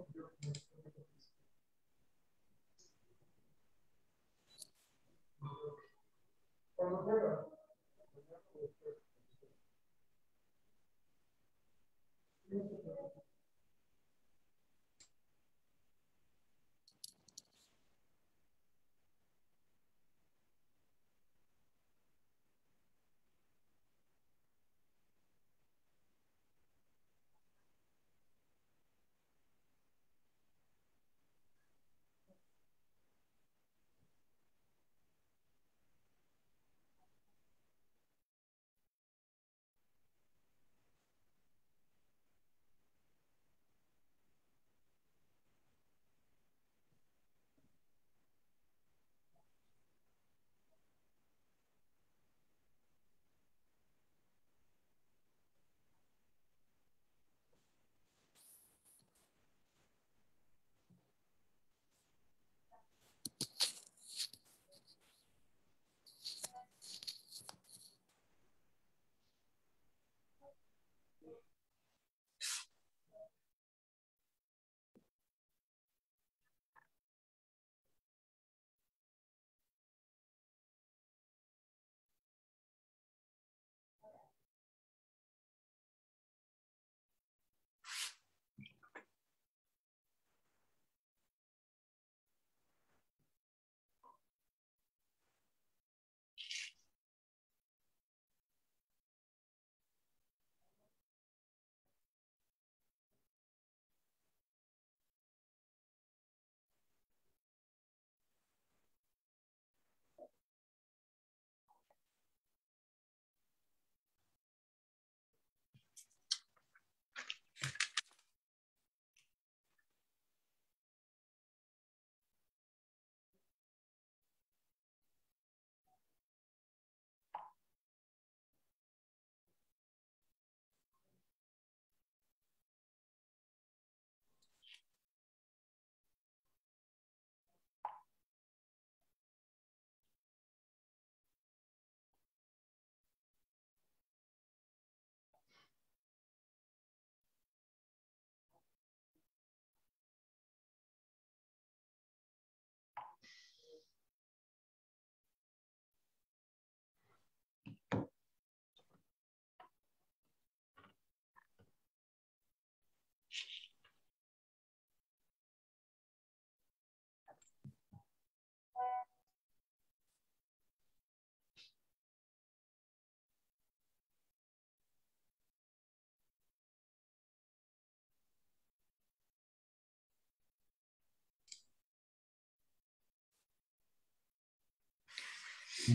Thank you.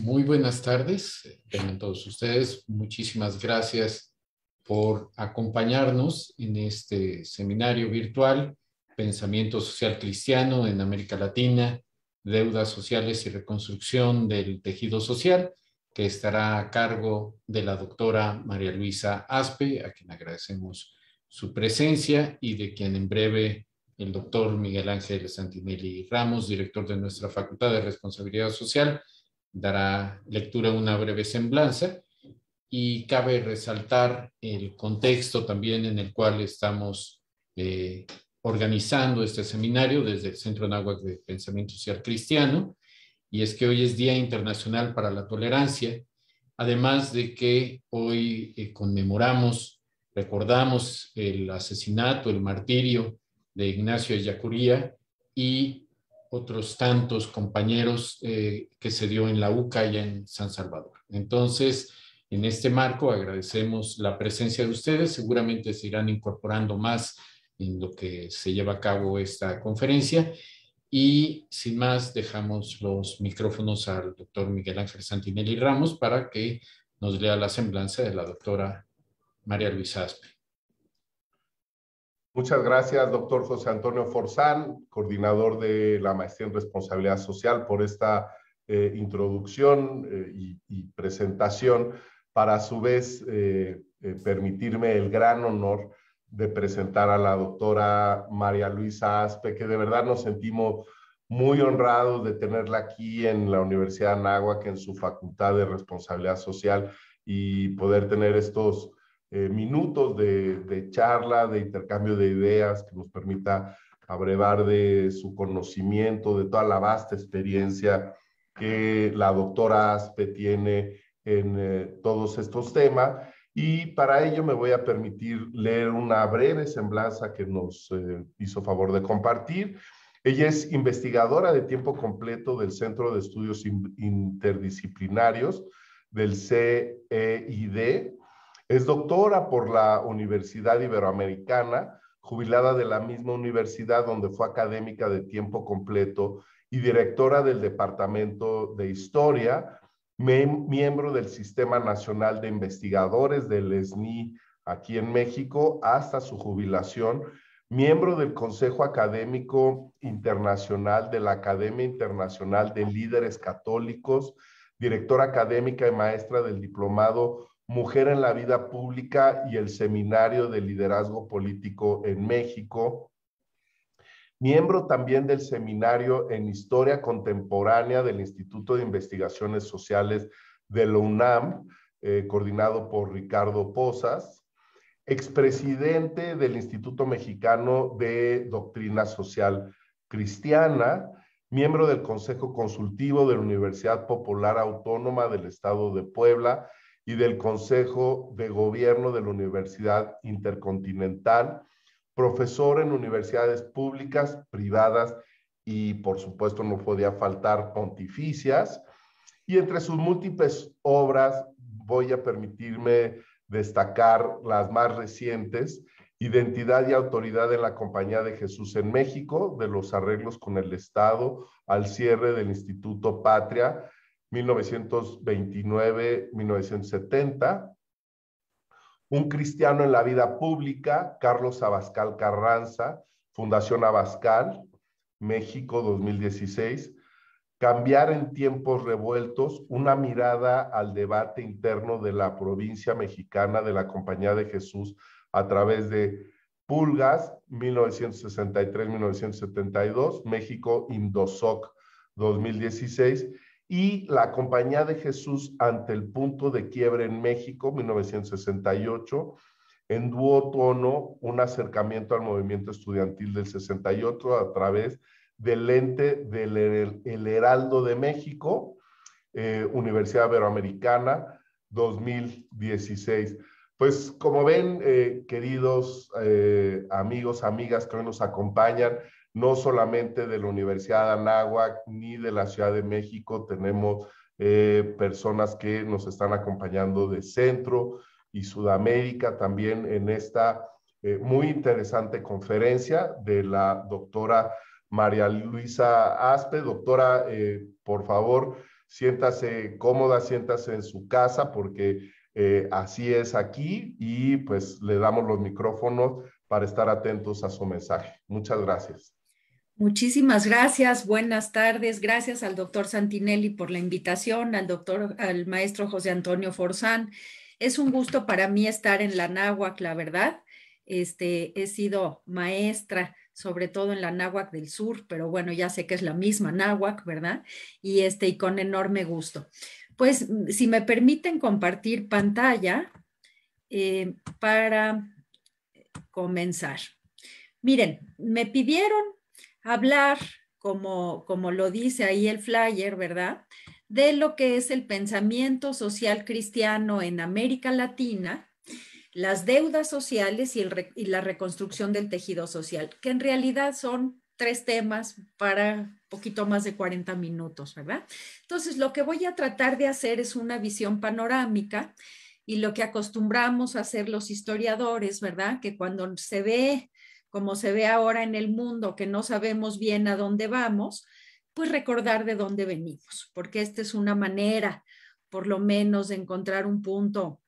Muy buenas tardes, eh, a todos ustedes. Muchísimas gracias por acompañarnos en este seminario virtual, Pensamiento Social Cristiano en América Latina, Deudas Sociales y Reconstrucción del Tejido Social, que estará a cargo de la doctora María Luisa Aspe, a quien agradecemos su presencia y de quien en breve el doctor Miguel Ángel Santinelli Ramos, director de nuestra Facultad de Responsabilidad Social, dará lectura a una breve semblanza y cabe resaltar el contexto también en el cual estamos eh, organizando este seminario desde el Centro Náhuatl de Pensamiento Social Cristiano, y es que hoy es Día Internacional para la Tolerancia, además de que hoy eh, conmemoramos, recordamos el asesinato, el martirio de Ignacio Yacuría y otros tantos compañeros eh, que se dio en la UCA y en San Salvador. Entonces, en este marco agradecemos la presencia de ustedes, seguramente se irán incorporando más en lo que se lleva a cabo esta conferencia y sin más dejamos los micrófonos al doctor Miguel Ángel Santinelli Ramos para que nos lea la semblanza de la doctora María Luisa Aspe. Muchas gracias, doctor José Antonio Forzán, coordinador de la maestría en responsabilidad social, por esta eh, introducción eh, y, presentación, para a su vez eh, permitirme el gran honor de presentar a la doctora María Luisa Aspe, que de verdad nos sentimos muy honrados de tenerla aquí en la Universidad de Anáhuac, en su Facultad de Responsabilidad Social, y poder tener estos eh, minutos de, charla, de intercambio de ideas, que nos permita abrevar de su conocimiento, de toda la vasta experiencia que la doctora Aspe tiene en eh, todos estos temas. Y para ello me voy a permitir leer una breve semblanza que nos eh, hizo favor de compartir. Ella es investigadora de tiempo completo del Centro de Estudios Interdisciplinarios del CEID, es doctora por la Universidad Iberoamericana, jubilada de la misma universidad donde fue académica de tiempo completo y directora del Departamento de Historia, miembro del Sistema Nacional de Investigadores del SNI aquí en México hasta su jubilación, miembro del Consejo Académico Internacional de la Academia Internacional de Líderes Católicos, directora académica y maestra del Diplomado Mujer en la Vida Pública y el Seminario de Liderazgo Político en México. Miembro también del Seminario en Historia Contemporánea del Instituto de Investigaciones Sociales de la UNAM, eh, coordinado por Ricardo Posas. Expresidente del Instituto Mexicano de Doctrina Social Cristiana miembro del Consejo Consultivo de la Universidad Popular Autónoma del Estado de Puebla y del Consejo de Gobierno de la Universidad Intercontinental, profesor en universidades públicas, privadas y por supuesto no podía faltar pontificias. Y entre sus múltiples obras voy a permitirme destacar las más recientes, Identidad y Autoridad de la Compañía de Jesús en México, de los arreglos con el Estado al cierre del Instituto Patria, 1929-1970. Un cristiano en la vida pública, Carlos Abascal Carranza, Fundación Abascal, México 2016. Cambiar en tiempos revueltos, una mirada al debate interno de la provincia mexicana de la Compañía de Jesús a través de Pulgas 1963-1972, México Indosoc 2016 y La Compañía de Jesús ante el punto de quiebre en México, 1968, en tono un acercamiento al movimiento estudiantil del 68 a través del ente del el Heraldo de México, eh, Universidad Iberoamericana, 2016. Pues como ven, eh, queridos eh, amigos, amigas que hoy nos acompañan, no solamente de la Universidad de Anáhuac ni de la Ciudad de México, tenemos eh, personas que nos están acompañando de Centro y Sudamérica también en esta eh, muy interesante conferencia de la doctora María Luisa Aspe. Doctora, eh, por favor, siéntase cómoda, siéntase en su casa porque así es aquí y pues le damos los micrófonos para estar atentos a su mensaje. Muchas gracias. Muchísimas gracias, buenas tardes. Gracias al doctor Santinelli por la invitación, al doctor, al maestro José Antonio Forzán. Es un gusto para mí estar en la Náhuac, la verdad. Este, he sido maestra, sobre todo en la Náhuac del sur, pero bueno, ya sé que es la misma náhuac, ¿verdad? Y este, y con enorme gusto. Pues, si me permiten compartir pantalla eh, para comenzar. Miren, me pidieron hablar, como, como lo dice ahí el flyer, ¿verdad? De lo que es el pensamiento social cristiano en América Latina, las deudas sociales y, y la reconstrucción del tejido social, que en realidad son tres temas para poquito más de 40 minutos, ¿verdad? Entonces, lo que voy a tratar de hacer es una visión panorámica y lo que acostumbramos a hacer los historiadores, ¿verdad? Que cuando se ve como se ve ahora en el mundo, que no sabemos bien a dónde vamos, pues recordar de dónde venimos, porque esta es una manera, por lo menos, de encontrar un punto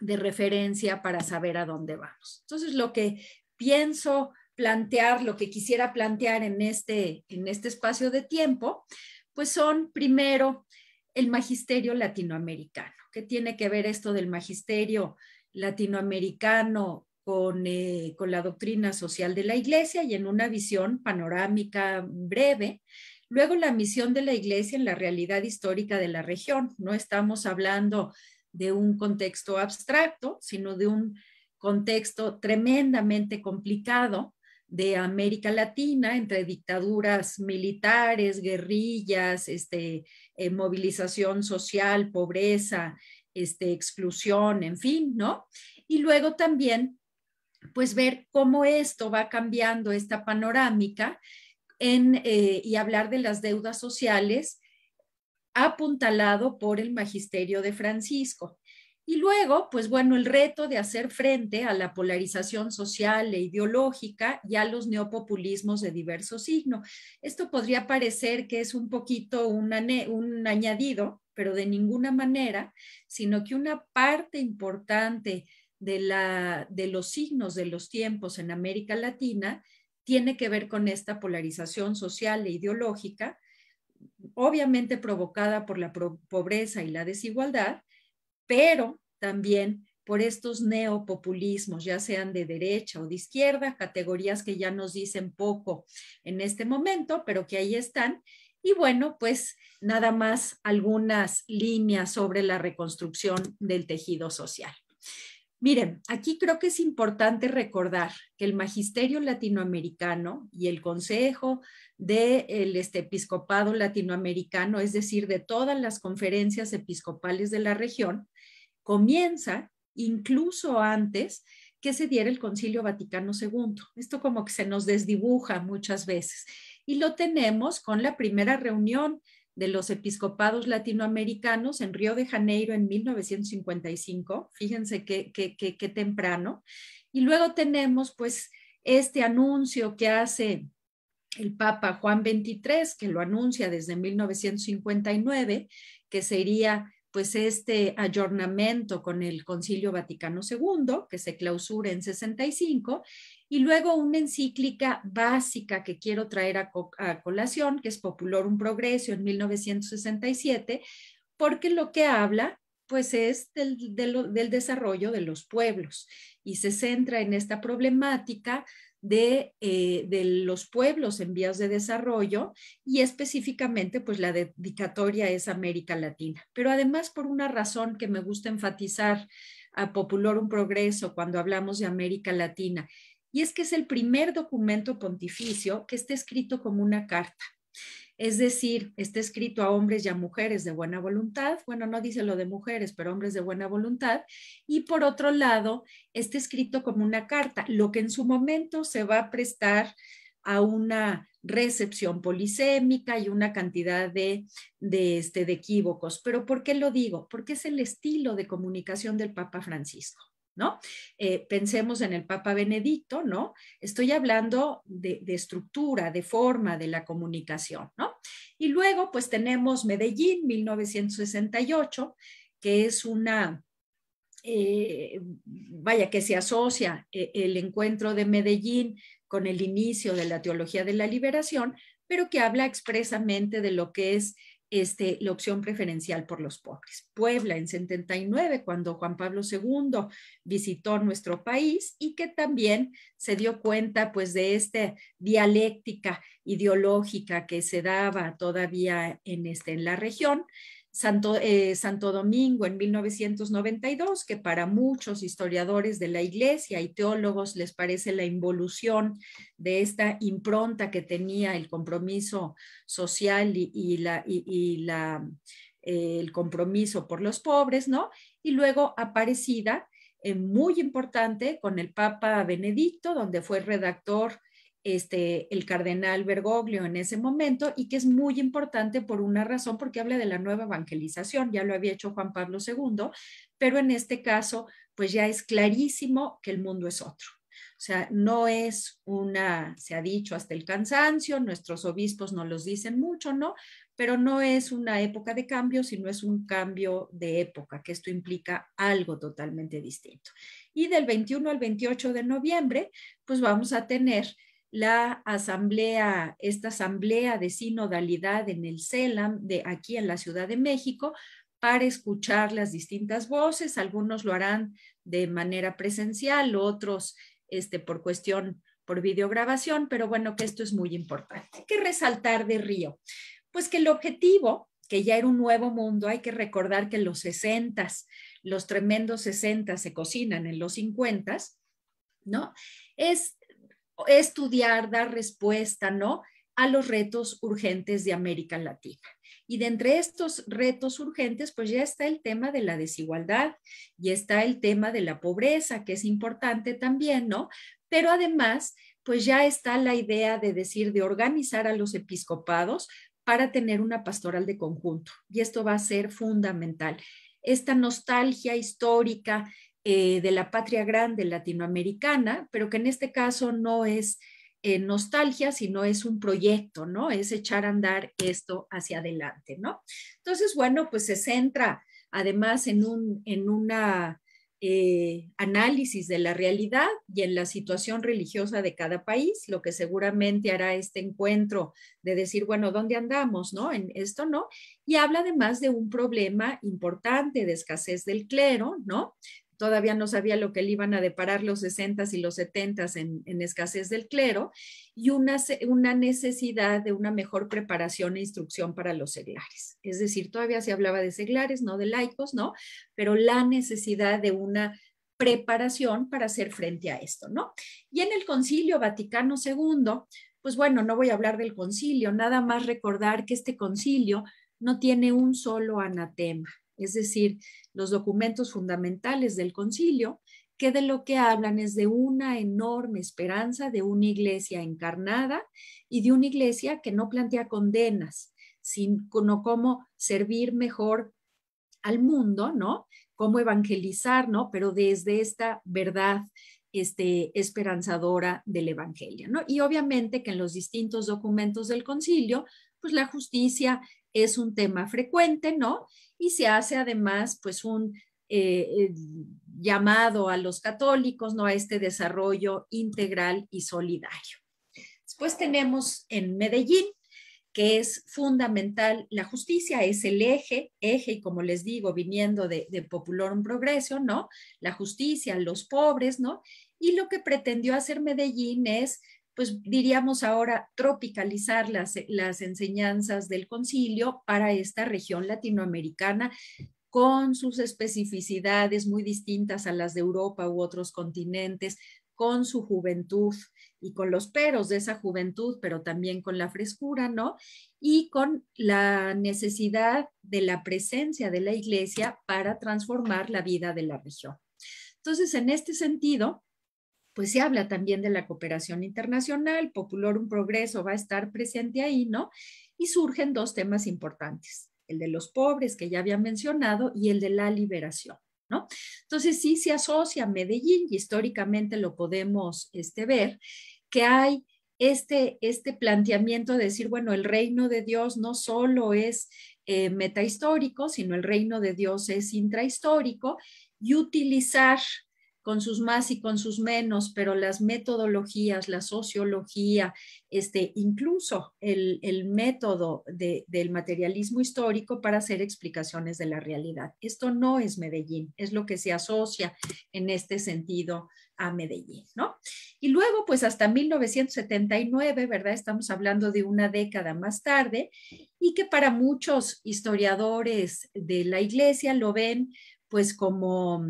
de referencia para saber a dónde vamos. Entonces, lo que pienso plantear, lo que quisiera plantear en este, en este espacio de tiempo, pues son primero el magisterio latinoamericano. ¿Qué tiene que ver esto del magisterio latinoamericano eh, con, la doctrina social de la Iglesia y en una visión panorámica breve. Luego la misión de la Iglesia en la realidad histórica de la región. No estamos hablando de un contexto abstracto, sino de un contexto tremendamente complicado de América Latina entre dictaduras militares, guerrillas, este, eh, movilización social, pobreza, este, exclusión, en fin, ¿no? Y luego también pues ver cómo esto va cambiando esta panorámica en, eh, y hablar de las deudas sociales apuntalado por el magisterio de Francisco. Y luego, pues bueno, el reto de hacer frente a la polarización social e ideológica y a los neopopulismos de diverso signo. Esto podría parecer que es un poquito un, un añadido, pero de ninguna manera, sino que una parte importante de, la, de los signos de los tiempos en América Latina tiene que ver con esta polarización social e ideológica, obviamente provocada por la pobreza y la desigualdad, pero también por estos neopopulismos, ya sean de derecha o de izquierda, categorías que ya nos dicen poco en este momento, pero que ahí están. Y bueno, pues nada más algunas líneas sobre la reconstrucción del tejido social. Miren, aquí creo que es importante recordar que el Magisterio Latinoamericano y el Consejo del este, Episcopado Latinoamericano, es decir, de todas las conferencias episcopales de la región, comienza incluso antes que se diera el Concilio Vaticano II. Esto como que se nos desdibuja muchas veces. Y lo tenemos con la primera reunión de los episcopados latinoamericanos en Río de Janeiro en 1955. Fíjense qué, qué, temprano. Y luego tenemos pues este anuncio que hace el Papa Juan XXIII, que lo anuncia desde 1959, que sería pues este ayornamiento con el Concilio Vaticano II, que se clausura en 65, y luego una encíclica básica que quiero traer a, colación, que es Popular, un Progreso en 1967, porque lo que habla pues es del, desarrollo de los pueblos y se centra en esta problemática eh, de, los pueblos en vías de desarrollo y específicamente pues la dedicatoria es América Latina. Pero además por una razón que me gusta enfatizar a Popular un Progreso cuando hablamos de América Latina, y es que es el primer documento pontificio que está escrito como una carta. Es decir, está escrito a hombres y a mujeres de buena voluntad. Bueno, no dice lo de mujeres, pero hombres de buena voluntad. Y por otro lado, está escrito como una carta, lo que en su momento se va a prestar a una recepción polisémica y una cantidad de, este, de equívocos. Pero ¿por qué lo digo? Porque es el estilo de comunicación del Papa Francisco. Eh, pensemos en el Papa Benedicto, ¿no? Estoy hablando de, estructura, de forma, de la comunicación, ¿no? Y luego, pues tenemos Medellín, 1968, que es una, eh, vaya, que se asocia eh, el encuentro de Medellín con el inicio de la teología de la liberación, pero que habla expresamente de lo que es este, la opción preferencial por los pobres. Puebla en 79, cuando Juan Pablo II visitó nuestro país y que también se dio cuenta pues de esta dialéctica ideológica que se daba todavía en, este, en la región, Santo, eh, Santo Domingo en 1992, que para muchos historiadores de la Iglesia y teólogos les parece la involución de esta impronta que tenía el compromiso social y, la, eh, el compromiso por los pobres, ¿no? Y luego aparecida, eh, muy importante, con el Papa Benedicto, donde fue redactor este, el cardenal Bergoglio en ese momento y que es muy importante por una razón, porque habla de la nueva evangelización, ya lo había hecho Juan Pablo II, pero en este caso, pues ya es clarísimo que el mundo es otro. O sea, no es una, se ha dicho hasta el cansancio, nuestros obispos no los dicen mucho, ¿no? Pero no es una época de cambio, sino es un cambio de época, que esto implica algo totalmente distinto. Y del 21 al 28 de noviembre, pues vamos a tener la asamblea, esta asamblea de sinodalidad en el CELAM de aquí en la Ciudad de México para escuchar las distintas voces. Algunos lo harán de manera presencial, otros este, por cuestión por videograbación, pero bueno, que esto es muy importante. ¿Qué resaltar de Río? Pues que el objetivo, que ya era un nuevo mundo, hay que recordar que los 60, los tremendos 60 se cocinan en los 50, ¿no? Es estudiar, dar respuesta, ¿no? A los retos urgentes de América Latina. Y de entre estos retos urgentes, pues ya está el tema de la desigualdad y está el tema de la pobreza, que es importante también, ¿no? Pero además, pues ya está la idea de decir, de organizar a los episcopados para tener una pastoral de conjunto. Y esto va a ser fundamental. Esta nostalgia histórica eh, de la patria grande latinoamericana, pero que en este caso no es eh, nostalgia, sino es un proyecto, ¿no? Es echar a andar esto hacia adelante, ¿no? Entonces, bueno, pues se centra además en un en una, eh, análisis de la realidad y en la situación religiosa de cada país, lo que seguramente hará este encuentro de decir, bueno, ¿dónde andamos? ¿No? En esto no. Y habla además de un problema importante de escasez del clero, ¿no? todavía no sabía lo que le iban a deparar los 60 y los 70 en, en, escasez del clero, y una, una necesidad de una mejor preparación e instrucción para los seglares. Es decir, todavía se hablaba de seglares, no de laicos, ¿no? Pero la necesidad de una preparación para hacer frente a esto, ¿no? Y en el Concilio Vaticano II, pues bueno, no voy a hablar del concilio, nada más recordar que este concilio no tiene un solo anatema, es decir, los documentos fundamentales del concilio, que de lo que hablan es de una enorme esperanza de una iglesia encarnada y de una iglesia que no plantea condenas, sino cómo servir mejor al mundo, ¿no? Cómo evangelizar, ¿no? Pero desde esta verdad este, esperanzadora del Evangelio, ¿no? Y obviamente que en los distintos documentos del concilio, pues la justicia es un tema frecuente, ¿no? y se hace además pues un eh, eh, llamado a los católicos ¿no? a este desarrollo integral y solidario. Después tenemos en Medellín que es fundamental la justicia, es el eje, eje, y como les digo, viniendo de, Popular un Progreso, ¿no? La justicia, los pobres, ¿no? Y lo que pretendió hacer Medellín es pues diríamos ahora tropicalizar las, las enseñanzas del concilio para esta región latinoamericana con sus especificidades muy distintas a las de Europa u otros continentes, con su juventud y con los peros de esa juventud, pero también con la frescura, ¿no? Y con la necesidad de la presencia de la iglesia para transformar la vida de la región. Entonces, en este sentido, pues se habla también de la cooperación internacional, Popular un Progreso va a estar presente ahí, ¿no? Y surgen dos temas importantes, el de los pobres que ya había mencionado y el de la liberación. ¿No? Entonces sí se asocia a Medellín y históricamente lo podemos este, ver, que hay este, este planteamiento de decir, bueno, el reino de Dios no solo es eh, metahistórico, sino el reino de Dios es intrahistórico y utilizar con sus más y con sus menos, pero las metodologías, la sociología, este, incluso el, método del materialismo histórico para hacer explicaciones de la realidad. Esto no es Medellín, es lo que se asocia en este sentido a Medellín, ¿no? Y luego, pues hasta 1979, ¿verdad? Estamos hablando de una década más tarde y que para muchos historiadores de la iglesia lo ven pues como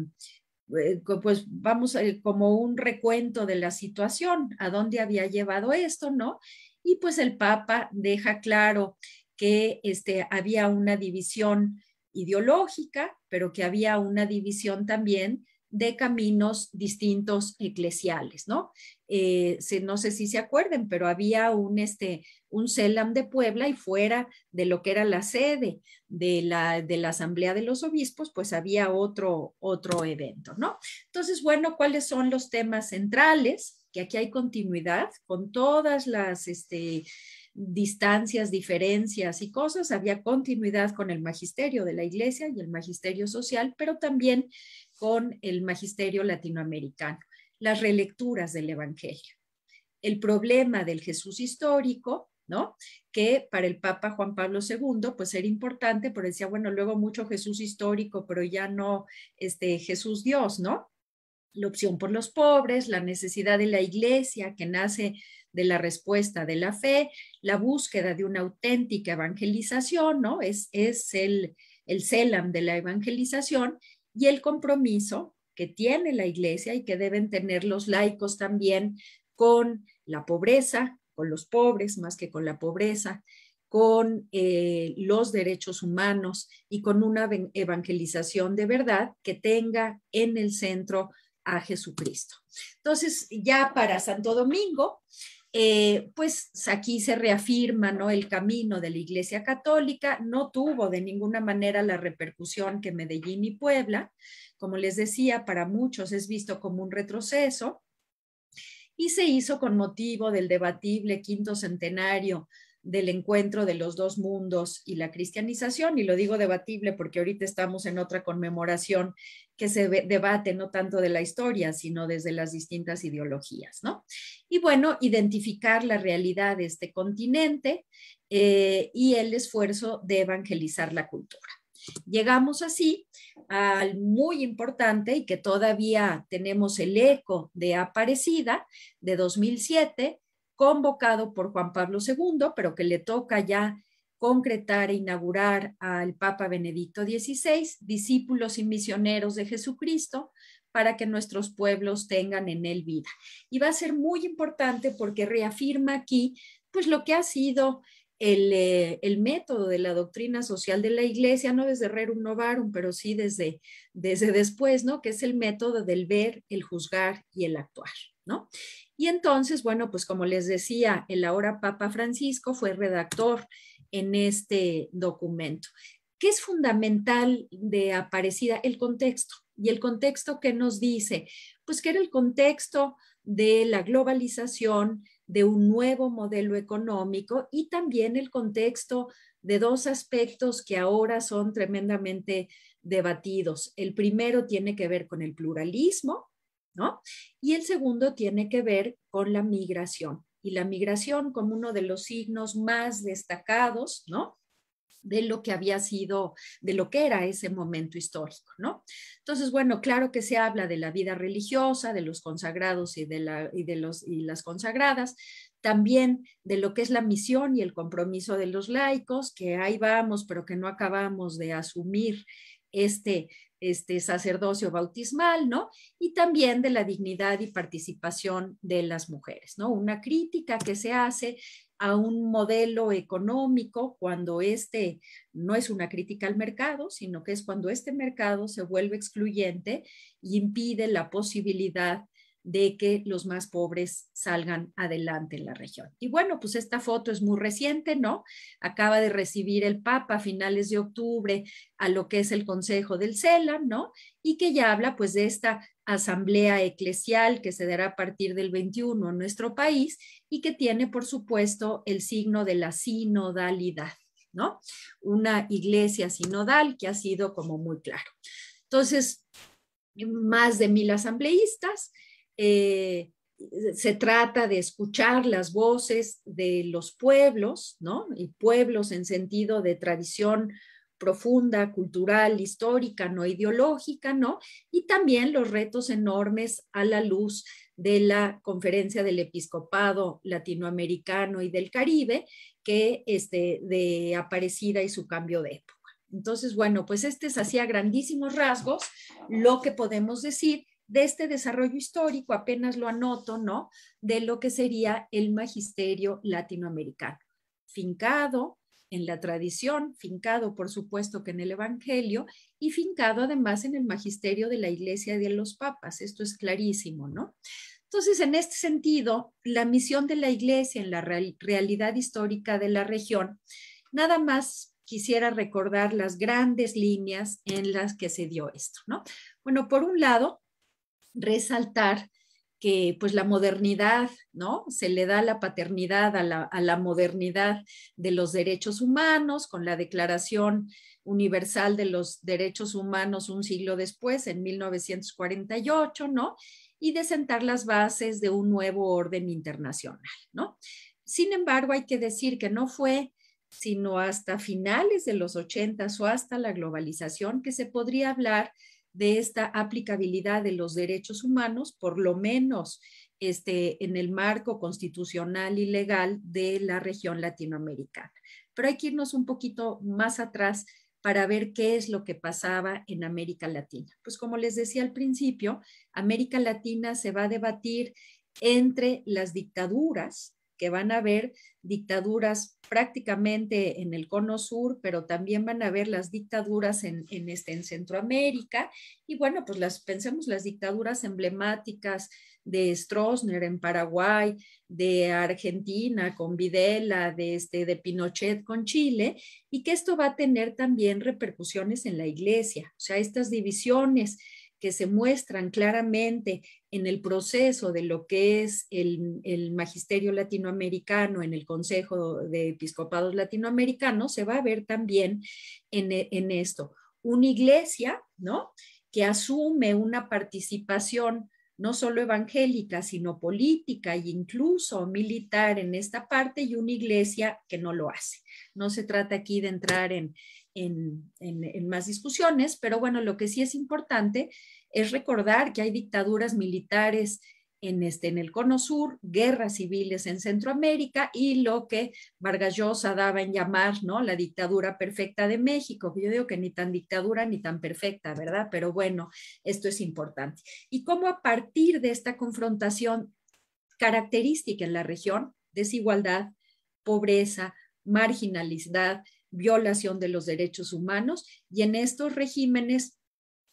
eh, pues vamos eh, como un recuento de la situación, a dónde había llevado esto, ¿no? Y pues el Papa deja claro que este, había una división ideológica, pero que había una división también de caminos distintos eclesiales, ¿no? Eh, no sé si se acuerden, pero había un, este, un CELAM de Puebla y fuera de lo que era la sede de la, de la Asamblea de los Obispos, pues había otro, otro evento, ¿no? Entonces, bueno, ¿cuáles son los temas centrales? Que aquí hay continuidad con todas las... Este, distancias, diferencias y cosas, había continuidad con el magisterio de la iglesia y el magisterio social, pero también con el magisterio latinoamericano, las relecturas del Evangelio, el problema del Jesús histórico, ¿no? Que para el Papa Juan Pablo II, pues era importante, pero decía, bueno, luego mucho Jesús histórico, pero ya no este Jesús Dios, ¿no? La opción por los pobres, la necesidad de la iglesia que nace de la respuesta de la fe, la búsqueda de una auténtica evangelización, ¿no? Es, es el, el CELAM de la evangelización y el compromiso que tiene la iglesia y que deben tener los laicos también con la pobreza, con los pobres más que con la pobreza, con eh, los derechos humanos y con una evangelización de verdad que tenga en el centro a Jesucristo. Entonces, ya para Santo Domingo, eh, pues aquí se reafirma ¿no? el camino de la Iglesia Católica, no tuvo de ninguna manera la repercusión que Medellín y Puebla, como les decía, para muchos es visto como un retroceso, y se hizo con motivo del debatible quinto centenario del encuentro de los dos mundos y la cristianización, y lo digo debatible porque ahorita estamos en otra conmemoración que se debate no tanto de la historia, sino desde las distintas ideologías, ¿no? Y bueno, identificar la realidad de este continente eh, y el esfuerzo de evangelizar la cultura. Llegamos así al muy importante y que todavía tenemos el eco de Aparecida de 2007, convocado por Juan Pablo II, pero que le toca ya concretar e inaugurar al Papa Benedicto XVI, discípulos y misioneros de Jesucristo, para que nuestros pueblos tengan en él vida. Y va a ser muy importante porque reafirma aquí pues lo que ha sido eh, el, método de la doctrina social de la iglesia, no desde Rerum Novarum, pero sí desde, desde después, ¿no? Que es el método del ver, el juzgar y el actuar. Y entonces, bueno, pues como les decía, el ahora Papa Francisco fue redactor en este documento. ¿Qué es fundamental de Aparecida? El contexto. ¿Y el contexto que nos dice? Pues que era el contexto de la globalización, de un nuevo modelo económico y también el contexto de dos aspectos que ahora son tremendamente debatidos. El primero tiene que ver con el pluralismo y el segundo tiene que ver con la migración y la migración como uno de los signos más destacados, ¿no? de lo que había sido, de lo que era ese momento histórico, ¿no? Entonces, bueno, claro que se habla de la vida religiosa, de los consagrados y de, la, y de los, y las consagradas, también de lo que es la misión y el compromiso de los laicos, que ahí vamos, pero que no acabamos de asumir este este sacerdocio bautismal, ¿no? Y también de la dignidad y participación de las mujeres, ¿no? Una crítica que se hace a un modelo económico cuando este no es una crítica al mercado, sino que es cuando este mercado se vuelve excluyente y impide la posibilidad de que los más pobres salgan adelante en la región. Y bueno, pues esta foto es muy reciente, ¿no? Acaba de recibir el Papa a finales de octubre a lo que es el Consejo del CELA, ¿no? Y que ya habla pues de esta asamblea eclesial que se dará a partir del 21 en nuestro país y que tiene, por supuesto, el signo de la sinodalidad, ¿no? Una iglesia sinodal que ha sido como muy claro. Entonces, más de mil asambleístas, eh, se trata de escuchar las voces de los pueblos, ¿no? Y pueblos en sentido de tradición profunda, cultural, histórica, no ideológica, ¿no? Y también los retos enormes a la luz de la conferencia del episcopado latinoamericano y del Caribe, que este, de Aparecida y su cambio de época. Entonces, bueno, pues este es así a grandísimos rasgos lo que podemos decir de este desarrollo histórico, apenas lo anoto, ¿no? De lo que sería el magisterio latinoamericano, fincado en la tradición, fincado por supuesto que en el Evangelio y fincado además en el magisterio de la Iglesia y de los papas. Esto es clarísimo, ¿no? Entonces, en este sentido, la misión de la Iglesia en la realidad histórica de la región, nada más quisiera recordar las grandes líneas en las que se dio esto, ¿no? Bueno, por un lado, resaltar que pues la modernidad, ¿no? Se le da la paternidad a la, modernidad de los derechos humanos con la Declaración Universal de los Derechos Humanos un siglo después, en 1948, ¿no? Y de sentar las bases de un nuevo orden internacional, ¿no? Sin embargo, hay que decir que no fue sino hasta finales de los 80 o hasta la globalización que se podría hablar de esta aplicabilidad de los derechos humanos, por lo menos este, en el marco constitucional y legal de la región latinoamericana. Pero hay que irnos un poquito más atrás para ver qué es lo que pasaba en América Latina. Pues como les decía al principio, América Latina se va a debatir entre las dictaduras que van a haber dictaduras prácticamente en el cono sur, pero también van a haber las dictaduras en, este, en Centroamérica. Y bueno, pues las, pensemos las dictaduras emblemáticas de Stroessner en Paraguay, de Argentina con Videla, de, este, de Pinochet con Chile, y que esto va a tener también repercusiones en la iglesia, o sea, estas divisiones que se muestran claramente en el proceso de lo que es el, magisterio latinoamericano en el Consejo de Episcopados Latinoamericanos, se va a ver también e, en, esto. Una iglesia, ¿no? Que asume una participación no solo evangélica, sino política e incluso militar en esta parte y una iglesia que no lo hace. No se trata aquí de entrar en, en, más discusiones, pero bueno, lo que sí es importante es recordar que hay dictaduras militares en, este, en el Cono Sur, guerras civiles en Centroamérica y lo que Vargas Llosa daba en llamar ¿no? la dictadura perfecta de México. Yo digo que ni tan dictadura ni tan perfecta, ¿verdad? Pero bueno, esto es importante. Y cómo a partir de esta confrontación característica en la región, desigualdad, pobreza, marginalidad, violación de los derechos humanos y en estos regímenes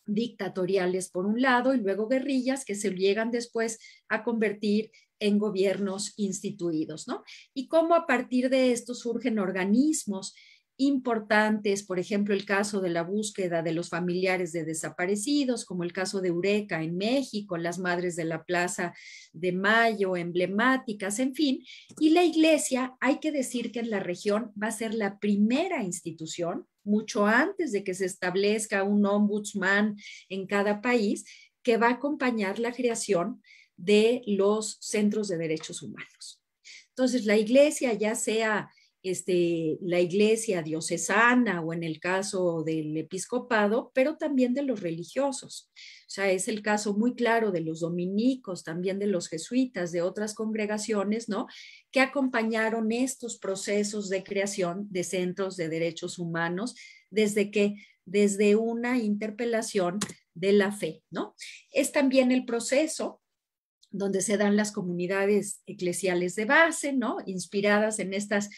dictatoriales por un lado y luego guerrillas que se llegan después a convertir en gobiernos instituidos, ¿no? Y cómo a partir de esto surgen organismos importantes, por ejemplo, el caso de la búsqueda de los familiares de desaparecidos, como el caso de Eureka en México, las Madres de la Plaza de Mayo, emblemáticas, en fin. Y la Iglesia, hay que decir que en la región va a ser la primera institución, mucho antes de que se establezca un ombudsman en cada país, que va a acompañar la creación de los centros de derechos humanos. Entonces, la Iglesia, ya sea este, la iglesia diocesana o en el caso del episcopado, pero también de los religiosos. O sea, es el caso muy claro de los dominicos, también de los jesuitas, de otras congregaciones, ¿no? Que acompañaron estos procesos de creación de centros de derechos humanos desde que, desde una interpelación de la fe, ¿no? Es también el proceso donde se dan las comunidades eclesiales de base, ¿no? Inspiradas en estas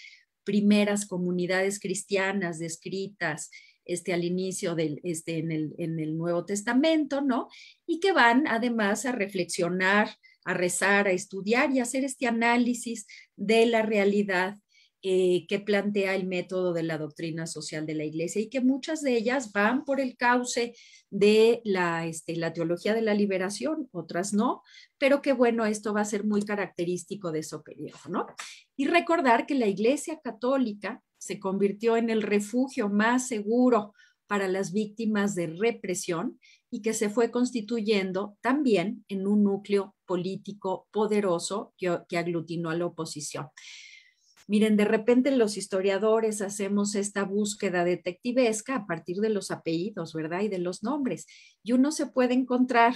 primeras comunidades cristianas descritas este, al inicio del, este, en, el, Nuevo Testamento, ¿no? Y que van además a reflexionar, a rezar, a estudiar y hacer este análisis de la realidad eh, que plantea el método de la doctrina social de la Iglesia y que muchas de ellas van por el cauce de la, este, la teología de la liberación, otras no, pero que bueno, esto va a ser muy característico de ese periodo, ¿no? Y recordar que la Iglesia católica se convirtió en el refugio más seguro para las víctimas de represión y que se fue constituyendo también en un núcleo político poderoso que, que aglutinó a la oposición. Miren, de repente los historiadores hacemos esta búsqueda detectivesca a partir de los apellidos, ¿verdad? Y de los nombres. Y uno se puede encontrar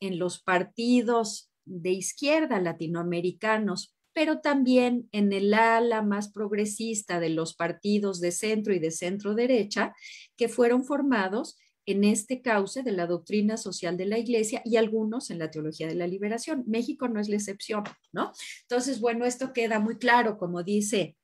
en los partidos de izquierda latinoamericanos, pero también en el ala más progresista de los partidos de centro y de centro derecha que fueron formados en este cauce de la doctrina social de la Iglesia y algunos en la teología de la liberación. México no es la excepción, ¿no? Entonces, bueno, esto queda muy claro, como dice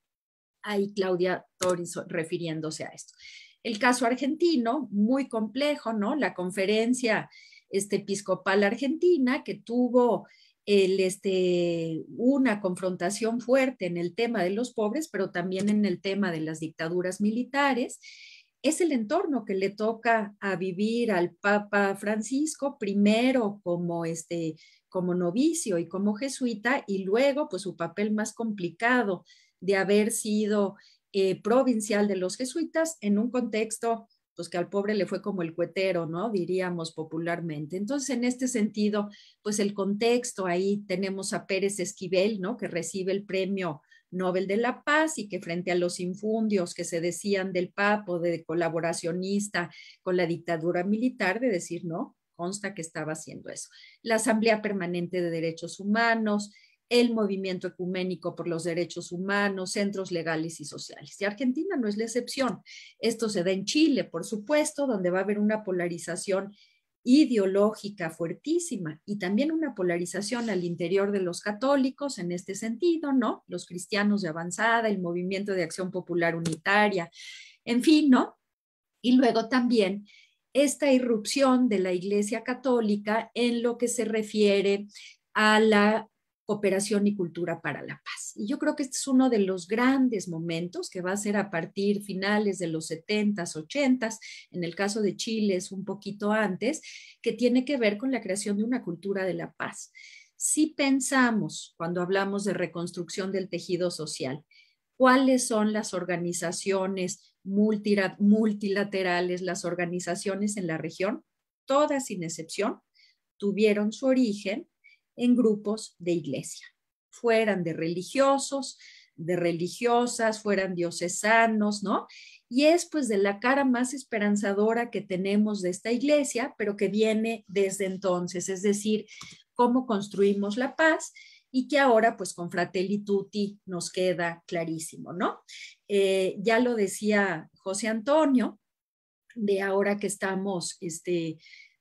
ahí Claudia Torres refiriéndose a esto. El caso argentino, muy complejo, ¿no? La conferencia este, episcopal argentina que tuvo el, este, una confrontación fuerte en el tema de los pobres, pero también en el tema de las dictaduras militares es el entorno que le toca a vivir al Papa Francisco, primero como, este, como novicio y como jesuita, y luego pues su papel más complicado de haber sido eh, provincial de los jesuitas en un contexto pues que al pobre le fue como el cuetero, ¿no? Diríamos popularmente. Entonces, en este sentido, pues el contexto ahí tenemos a Pérez Esquivel, ¿no? Que recibe el premio Nobel de la Paz y que frente a los infundios que se decían del papo, de colaboracionista con la dictadura militar, de decir, no, consta que estaba haciendo eso. La Asamblea Permanente de Derechos Humanos, el movimiento ecuménico por los derechos humanos, centros legales y sociales. Y Argentina no es la excepción. Esto se da en Chile, por supuesto, donde va a haber una polarización ideológica fuertísima y también una polarización al interior de los católicos en este sentido, ¿no? Los cristianos de avanzada, el movimiento de acción popular unitaria, en fin, ¿no? Y luego también esta irrupción de la Iglesia Católica en lo que se refiere a la cooperación y cultura para la paz. Y yo creo que este es uno de los grandes momentos que va a ser a partir finales de los 70s, 80s, en el caso de Chile es un poquito antes, que tiene que ver con la creación de una cultura de la paz. Si pensamos, cuando hablamos de reconstrucción del tejido social, cuáles son las organizaciones multilaterales, las organizaciones en la región, todas sin excepción, tuvieron su origen en grupos de iglesia, fueran de religiosos, de religiosas, fueran diocesanos, ¿no? Y es pues de la cara más esperanzadora que tenemos de esta iglesia, pero que viene desde entonces, es decir, cómo construimos la paz y que ahora pues con Fratelli Tutti nos queda clarísimo, ¿no? Eh, ya lo decía José Antonio, de ahora que estamos este,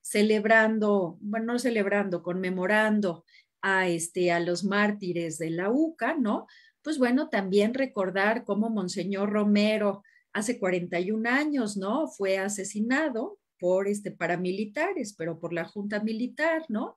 celebrando, bueno, no celebrando, conmemorando a, este, a los mártires de la UCA, ¿no? Pues bueno, también recordar cómo Monseñor Romero hace 41 años, ¿no? Fue asesinado por este paramilitares, pero por la Junta Militar, ¿no?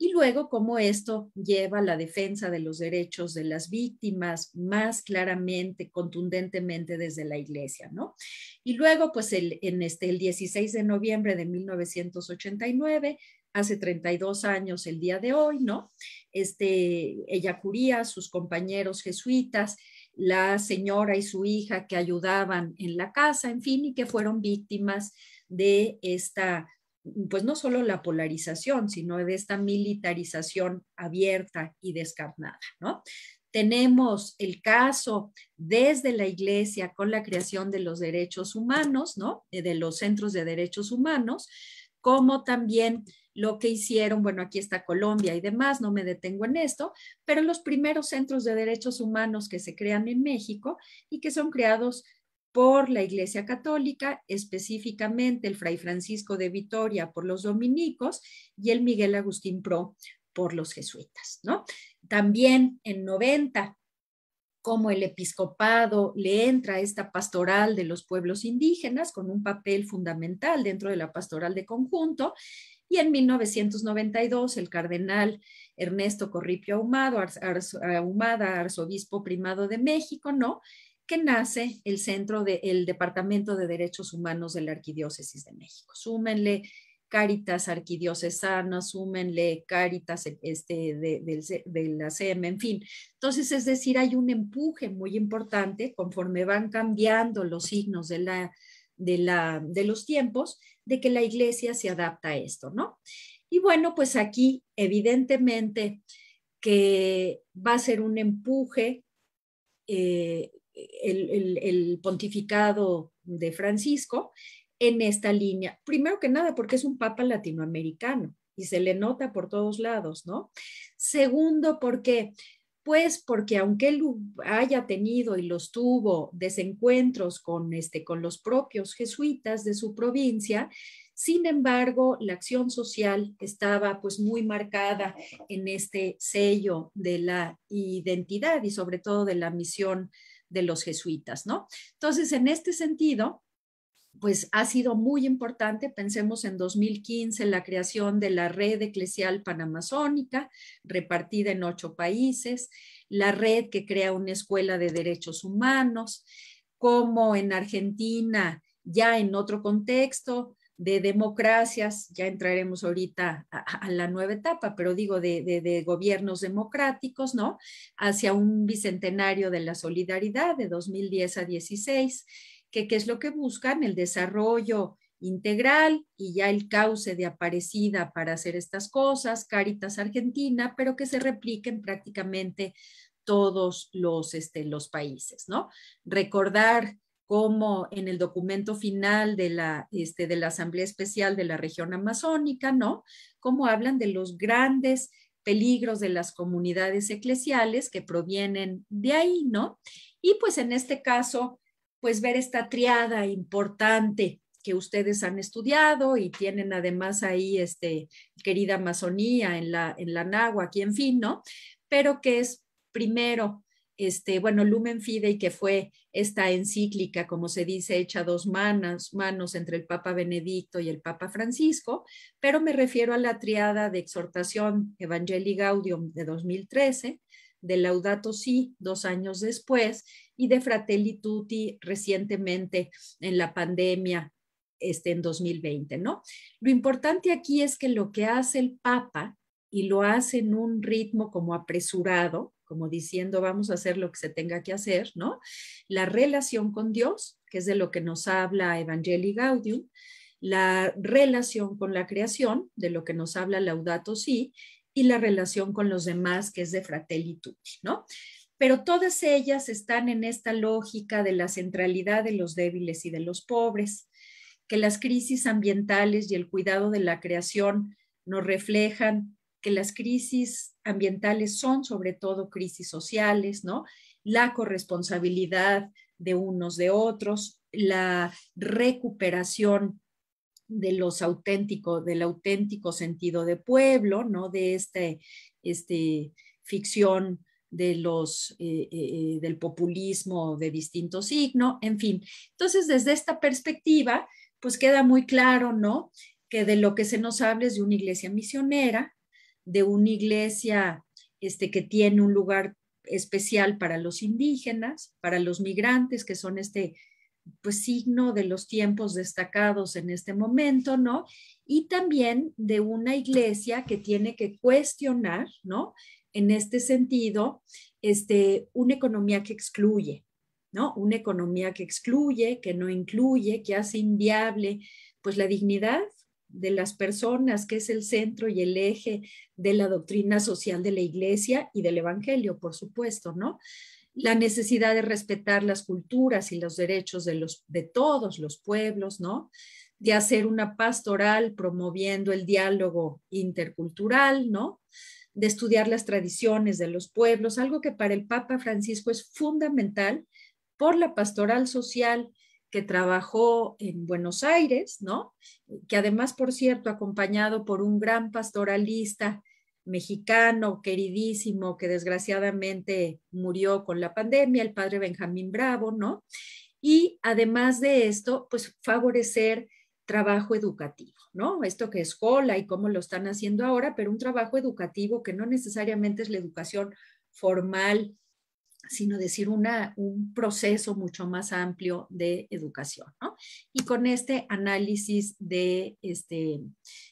y luego cómo esto lleva a la defensa de los derechos de las víctimas más claramente, contundentemente desde la iglesia, ¿no? Y luego, pues el, en este, el 16 de noviembre de 1989, hace 32 años el día de hoy, ¿no? Este, ella curía, sus compañeros jesuitas, la señora y su hija que ayudaban en la casa, en fin, y que fueron víctimas de esta pues no solo la polarización, sino de esta militarización abierta y descarnada, ¿no? Tenemos el caso desde la Iglesia con la creación de los derechos humanos, ¿no? Eh, de los centros de derechos humanos, como también lo que hicieron, bueno, aquí está Colombia y demás, no me detengo en esto, pero los primeros centros de derechos humanos que se crean en México y que son creados por la Iglesia Católica, específicamente el Fray Francisco de Vitoria por los dominicos y el Miguel Agustín Pro por los jesuitas, ¿no? También en 90, como el episcopado le entra a esta pastoral de los pueblos indígenas con un papel fundamental dentro de la pastoral de conjunto, y en 1992, el cardenal Ernesto Corripio Ahumado, Ahumada, arzobispo primado de México, ¿no? que nace el centro del Departamento de Derechos Humanos de la Arquidiócesis de México. Súmenle Caritas Arquidiocesana, súmenle Caritas este, de, la CM, en fin. Entonces, es decir, hay un empuje muy importante conforme van cambiando los signos de, la, la, de los tiempos, de que la iglesia se adapta a esto, ¿no? Y bueno, pues aquí evidentemente que va a ser un empuje eh, el, pontificado de Francisco en esta línea. Primero que nada, porque es un papa latinoamericano y se le nota por todos lados, ¿no? Segundo, porque pues porque aunque él haya tenido y los tuvo desencuentros con este con los propios jesuitas de su provincia, sin embargo, la acción social estaba pues muy marcada en este sello de la identidad y sobre todo de la misión de los jesuitas, ¿no? Entonces, en este sentido, pues ha sido muy importante. Pensemos en 2015 la creación de la red eclesial panamazónica, repartida en ocho países, la red que crea una escuela de derechos humanos, como en Argentina, ya en otro contexto, de democracias, ya entraremos ahorita a, la nueva etapa, pero digo de, gobiernos democráticos, ¿no? Hacia un bicentenario de la solidaridad de 2010 a 16, que, es lo que buscan, el desarrollo integral y ya el cauce de Aparecida para hacer estas cosas, Caritas Argentina, pero que se repliquen prácticamente todos los, este, los países, ¿no? Recordar como en el documento final de la, este, de la Asamblea Especial de la Región Amazónica, ¿no? Como hablan de los grandes peligros de las comunidades eclesiales que provienen de ahí, ¿no? Y pues en este caso, pues ver esta triada importante que ustedes han estudiado y tienen además ahí, este, querida Amazonía en la, en la nagua aquí en fin, ¿no? Pero que es primero este, bueno, Lumen Fidei, que fue esta encíclica, como se dice, hecha dos manos, manos entre el Papa Benedicto y el Papa Francisco, pero me refiero a la triada de exhortación Evangelii Gaudium de 2013, de Laudato Si dos años después y de Fratelli Tutti recientemente en la pandemia este, en 2020, ¿no? Lo importante aquí es que lo que hace el Papa y lo hace en un ritmo como apresurado, como diciendo vamos a hacer lo que se tenga que hacer, ¿no? La relación con Dios, que es de lo que nos habla Evangelii Gaudium, la relación con la creación, de lo que nos habla Laudato Si, y la relación con los demás, que es de Fratelli Tutti, ¿no? Pero todas ellas están en esta lógica de la centralidad de los débiles y de los pobres, que las crisis ambientales y el cuidado de la creación nos reflejan que las crisis ambientales son sobre todo crisis sociales, ¿no? La corresponsabilidad de unos de otros, la recuperación de los auténticos, del auténtico sentido de pueblo, ¿no? De este, este ficción de los, eh, eh, eh, del populismo de distinto signo, en fin. Entonces, desde esta perspectiva, pues queda muy claro, ¿no? Que de lo que se nos habla es de una iglesia misionera, de una iglesia este, que tiene un lugar especial para los indígenas, para los migrantes, que son este pues, signo de los tiempos destacados en este momento, ¿no? Y también de una iglesia que tiene que cuestionar, ¿no? En este sentido, este, una economía que excluye, ¿no? Una economía que excluye, que no incluye, que hace inviable, pues la dignidad de las personas, que es el centro y el eje de la doctrina social de la Iglesia y del Evangelio, por supuesto, ¿no? La necesidad de respetar las culturas y los derechos de, los, de todos los pueblos, ¿no? De hacer una pastoral promoviendo el diálogo intercultural, ¿no? De estudiar las tradiciones de los pueblos, algo que para el Papa Francisco es fundamental por la pastoral social que trabajó en Buenos Aires, ¿no? Que además, por cierto, acompañado por un gran pastoralista mexicano, queridísimo, que desgraciadamente murió con la pandemia, el padre Benjamín Bravo, ¿no? Y además de esto, pues favorecer trabajo educativo, ¿no? Esto que es cola y cómo lo están haciendo ahora, pero un trabajo educativo que no necesariamente es la educación formal sino decir una, un proceso mucho más amplio de educación. ¿no? Y con este análisis de este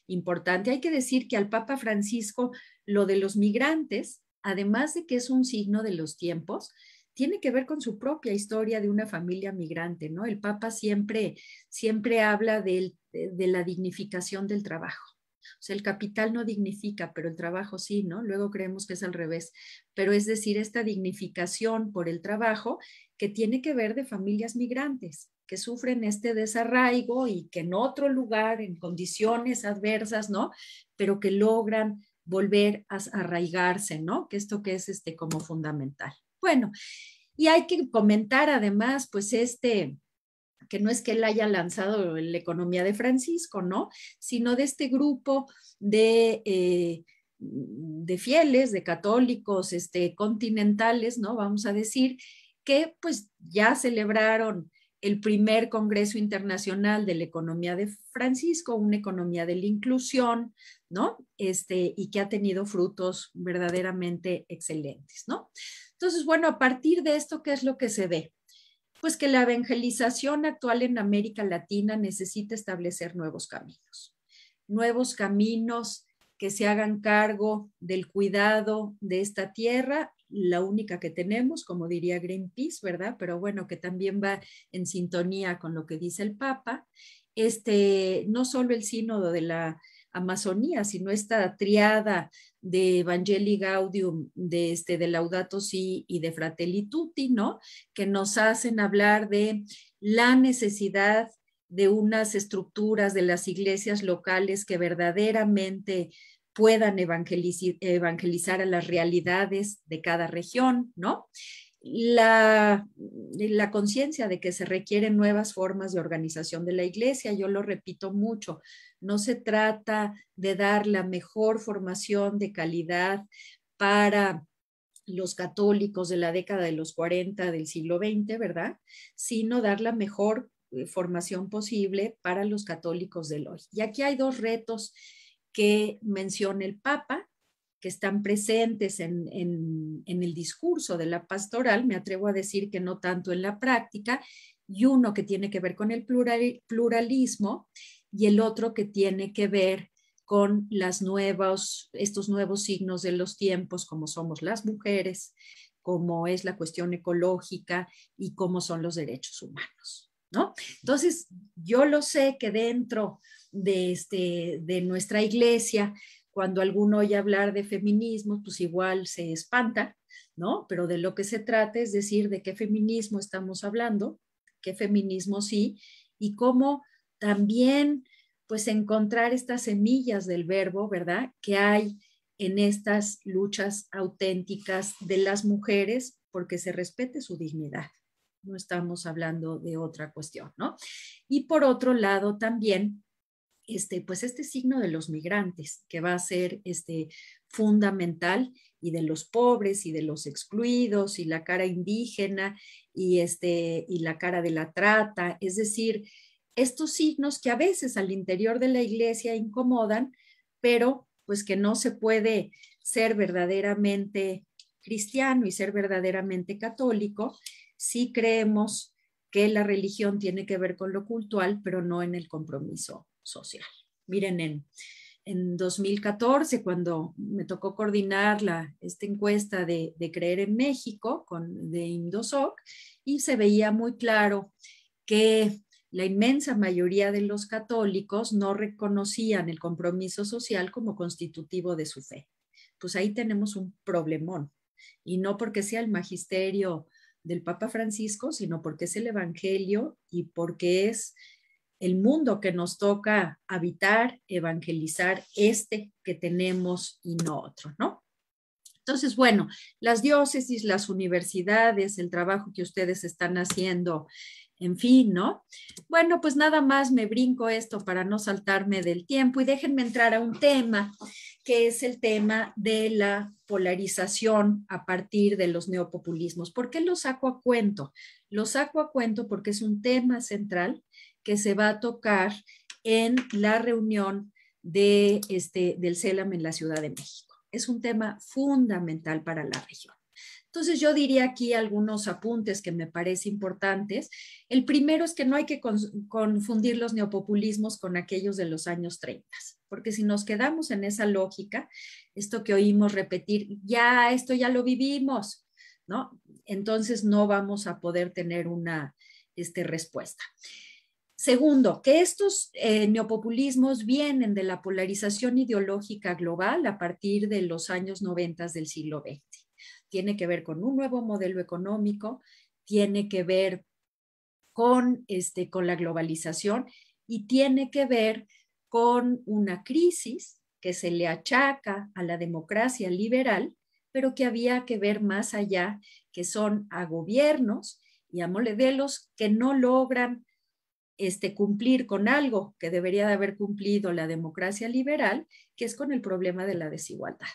importante, hay que decir que al Papa Francisco lo de los migrantes, además de que es un signo de los tiempos, tiene que ver con su propia historia de una familia migrante, ¿no? El Papa siempre, siempre habla de la dignificación del trabajo o sea, el capital no dignifica, pero el trabajo sí, ¿no? Luego creemos que es al revés. Pero es decir, esta dignificación por el trabajo que tiene que ver de familias migrantes que sufren este desarraigo y que en otro lugar, en condiciones adversas, ¿no? Pero que logran volver a arraigarse, ¿no? Que esto que es este como fundamental. Bueno, y hay que comentar además, pues este, que no es que él haya lanzado la economía de Francisco, ¿no? Sino de este grupo de, eh, de fieles, de católicos, este, continentales, ¿no? Vamos a decir, que pues ya celebraron el primer Congreso Internacional de la Economía de Francisco, una economía de la inclusión, ¿no? Este, y que ha tenido frutos verdaderamente excelentes, ¿no? Entonces, bueno, a partir de esto, ¿qué es lo que se ve? pues que la evangelización actual en América Latina necesita establecer nuevos caminos, nuevos caminos que se hagan cargo del cuidado de esta tierra, la única que tenemos, como diría Greenpeace, ¿verdad? Pero bueno, que también va en sintonía con lo que dice el Papa. Este, no solo el sínodo de la Amazonía, sino esta triada de Evangelii Gaudium, de, este, de Laudato Si y de Fratelli Tutti, ¿no? Que nos hacen hablar de la necesidad de unas estructuras de las iglesias locales que verdaderamente puedan evangelizar, a las realidades de cada región, ¿no? la conciencia de que se requieren nuevas formas de organización de la iglesia. Yo lo repito mucho, no se trata de dar la mejor formación de calidad para los católicos de la década de los 40 del siglo XX, ¿verdad? Sino dar la mejor eh, formación posible para los católicos del hoy. Y aquí hay dos retos que menciona el Papa, que están presentes en, el discurso de la pastoral, me atrevo a decir que no tanto en la práctica, y uno que tiene que ver con el pluralismo y el otro que tiene que ver con las nuevas, estos nuevos signos de los tiempos, como somos las mujeres, como es la cuestión ecológica y cómo son los derechos humanos. ¿no? Entonces, yo lo sé que dentro de, este, de nuestra iglesia, cuando alguno oye hablar de feminismo, pues igual se espanta, ¿no? Pero de lo que se trata es decir de qué feminismo estamos hablando, qué feminismo sí, y cómo también pues encontrar estas semillas del verbo, ¿verdad? Que hay en estas luchas auténticas de las mujeres porque se respete su dignidad. No estamos hablando de otra cuestión, ¿no? Y por otro lado también, este, pues este signo de los migrantes que va a ser este, fundamental y de los pobres y de los excluidos y la cara indígena y, este, y la cara de la trata, es decir, estos signos que a veces al interior de la iglesia incomodan, pero pues que no se puede ser verdaderamente cristiano y ser verdaderamente católico si creemos que la religión tiene que ver con lo cultural, pero no en el compromiso social. Miren, en, 2014, cuando me tocó coordinar la, esta encuesta de, Creer en México con, de Indosoc, y se veía muy claro que la inmensa mayoría de los católicos no reconocían el compromiso social como constitutivo de su fe. Pues ahí tenemos un problemón. Y no porque sea el magisterio del Papa Francisco, sino porque es el Evangelio y porque es el mundo que nos toca habitar, evangelizar, este que tenemos y no otro, ¿no? Entonces, bueno, las diócesis, las universidades, el trabajo que ustedes están haciendo en fin, ¿no? Bueno, pues nada más me brinco esto para no saltarme del tiempo y déjenme entrar a un tema que es el tema de la polarización a partir de los neopopulismos. ¿Por qué lo saco a cuento? Lo saco a cuento porque es un tema central que se va a tocar en la reunión de, este, del CELAM en la Ciudad de México. Es un tema fundamental para la región. Entonces yo diría aquí algunos apuntes que me parecen importantes. El primero es que no hay que confundir los neopopulismos con aquellos de los años 30, porque si nos quedamos en esa lógica, esto que oímos repetir, ya esto ya lo vivimos, ¿no? Entonces no vamos a poder tener una este, respuesta. Segundo, que estos eh, neopopulismos vienen de la polarización ideológica global a partir de los años 90 del siglo XX tiene que ver con un nuevo modelo económico, tiene que ver con, este, con la globalización y tiene que ver con una crisis que se le achaca a la democracia liberal, pero que había que ver más allá, que son a gobiernos y a modelos que no logran este, cumplir con algo que debería de haber cumplido la democracia liberal, que es con el problema de la desigualdad.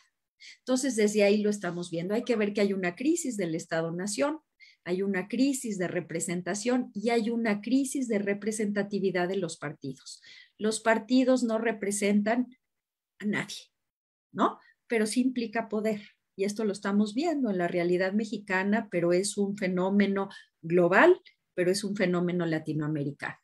Entonces, desde ahí lo estamos viendo. Hay que ver que hay una crisis del Estado-Nación, hay una crisis de representación y hay una crisis de representatividad de los partidos. Los partidos no representan a nadie, ¿no? Pero sí implica poder. Y esto lo estamos viendo en la realidad mexicana, pero es un fenómeno global, pero es un fenómeno latinoamericano.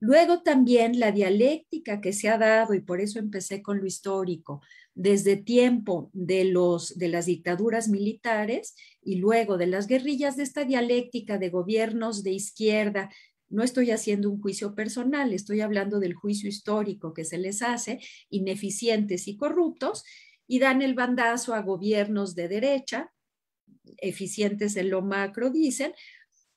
Luego también la dialéctica que se ha dado, y por eso empecé con lo histórico, desde tiempo de, las dictaduras militares y luego de las guerrillas, de esta dialéctica de gobiernos de izquierda. No estoy haciendo un juicio personal, estoy hablando del juicio histórico que se les hace, ineficientes y corruptos, y dan el bandazo a gobiernos de derecha, eficientes en lo macro, dicen,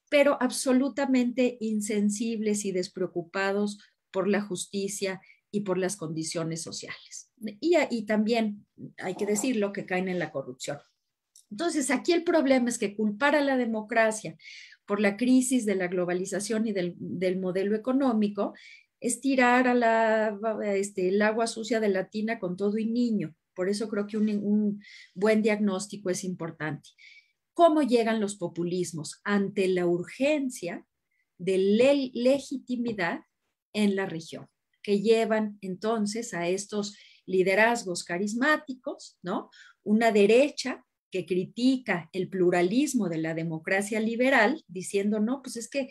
pero absolutamente insensibles y despreocupados por la justicia y por las condiciones sociales. Y, también hay que decirlo que caen en la corrupción. Entonces, aquí el problema es que culpar a la democracia por la crisis de la globalización y del, modelo económico es tirar a la, este, el agua sucia de la tina con todo y niño. Por eso creo que un, buen diagnóstico es importante. ¿Cómo llegan los populismos ante la urgencia de legitimidad en la región? que llevan entonces a estos liderazgos carismáticos, ¿no? Una derecha que critica el pluralismo de la democracia liberal, diciendo, no, pues es que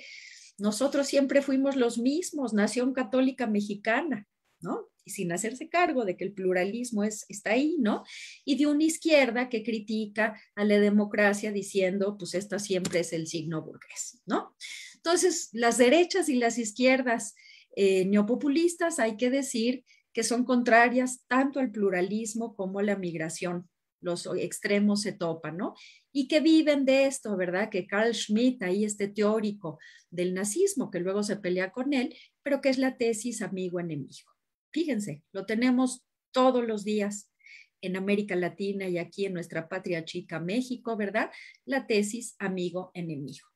nosotros siempre fuimos los mismos, Nación Católica Mexicana, ¿no? Y sin hacerse cargo de que el pluralismo es, está ahí, ¿no? Y de una izquierda que critica a la democracia diciendo, pues esta siempre es el signo burgués, ¿no? Entonces, las derechas y las izquierdas eh, neopopulistas, hay que decir que son contrarias tanto al pluralismo como a la migración. Los extremos se topan, ¿no? Y que viven de esto, ¿verdad? Que Carl Schmitt, ahí este teórico del nazismo, que luego se pelea con él, pero que es la tesis amigo-enemigo. Fíjense, lo tenemos todos los días en América Latina y aquí en nuestra patria chica México, ¿verdad? La tesis amigo-enemigo.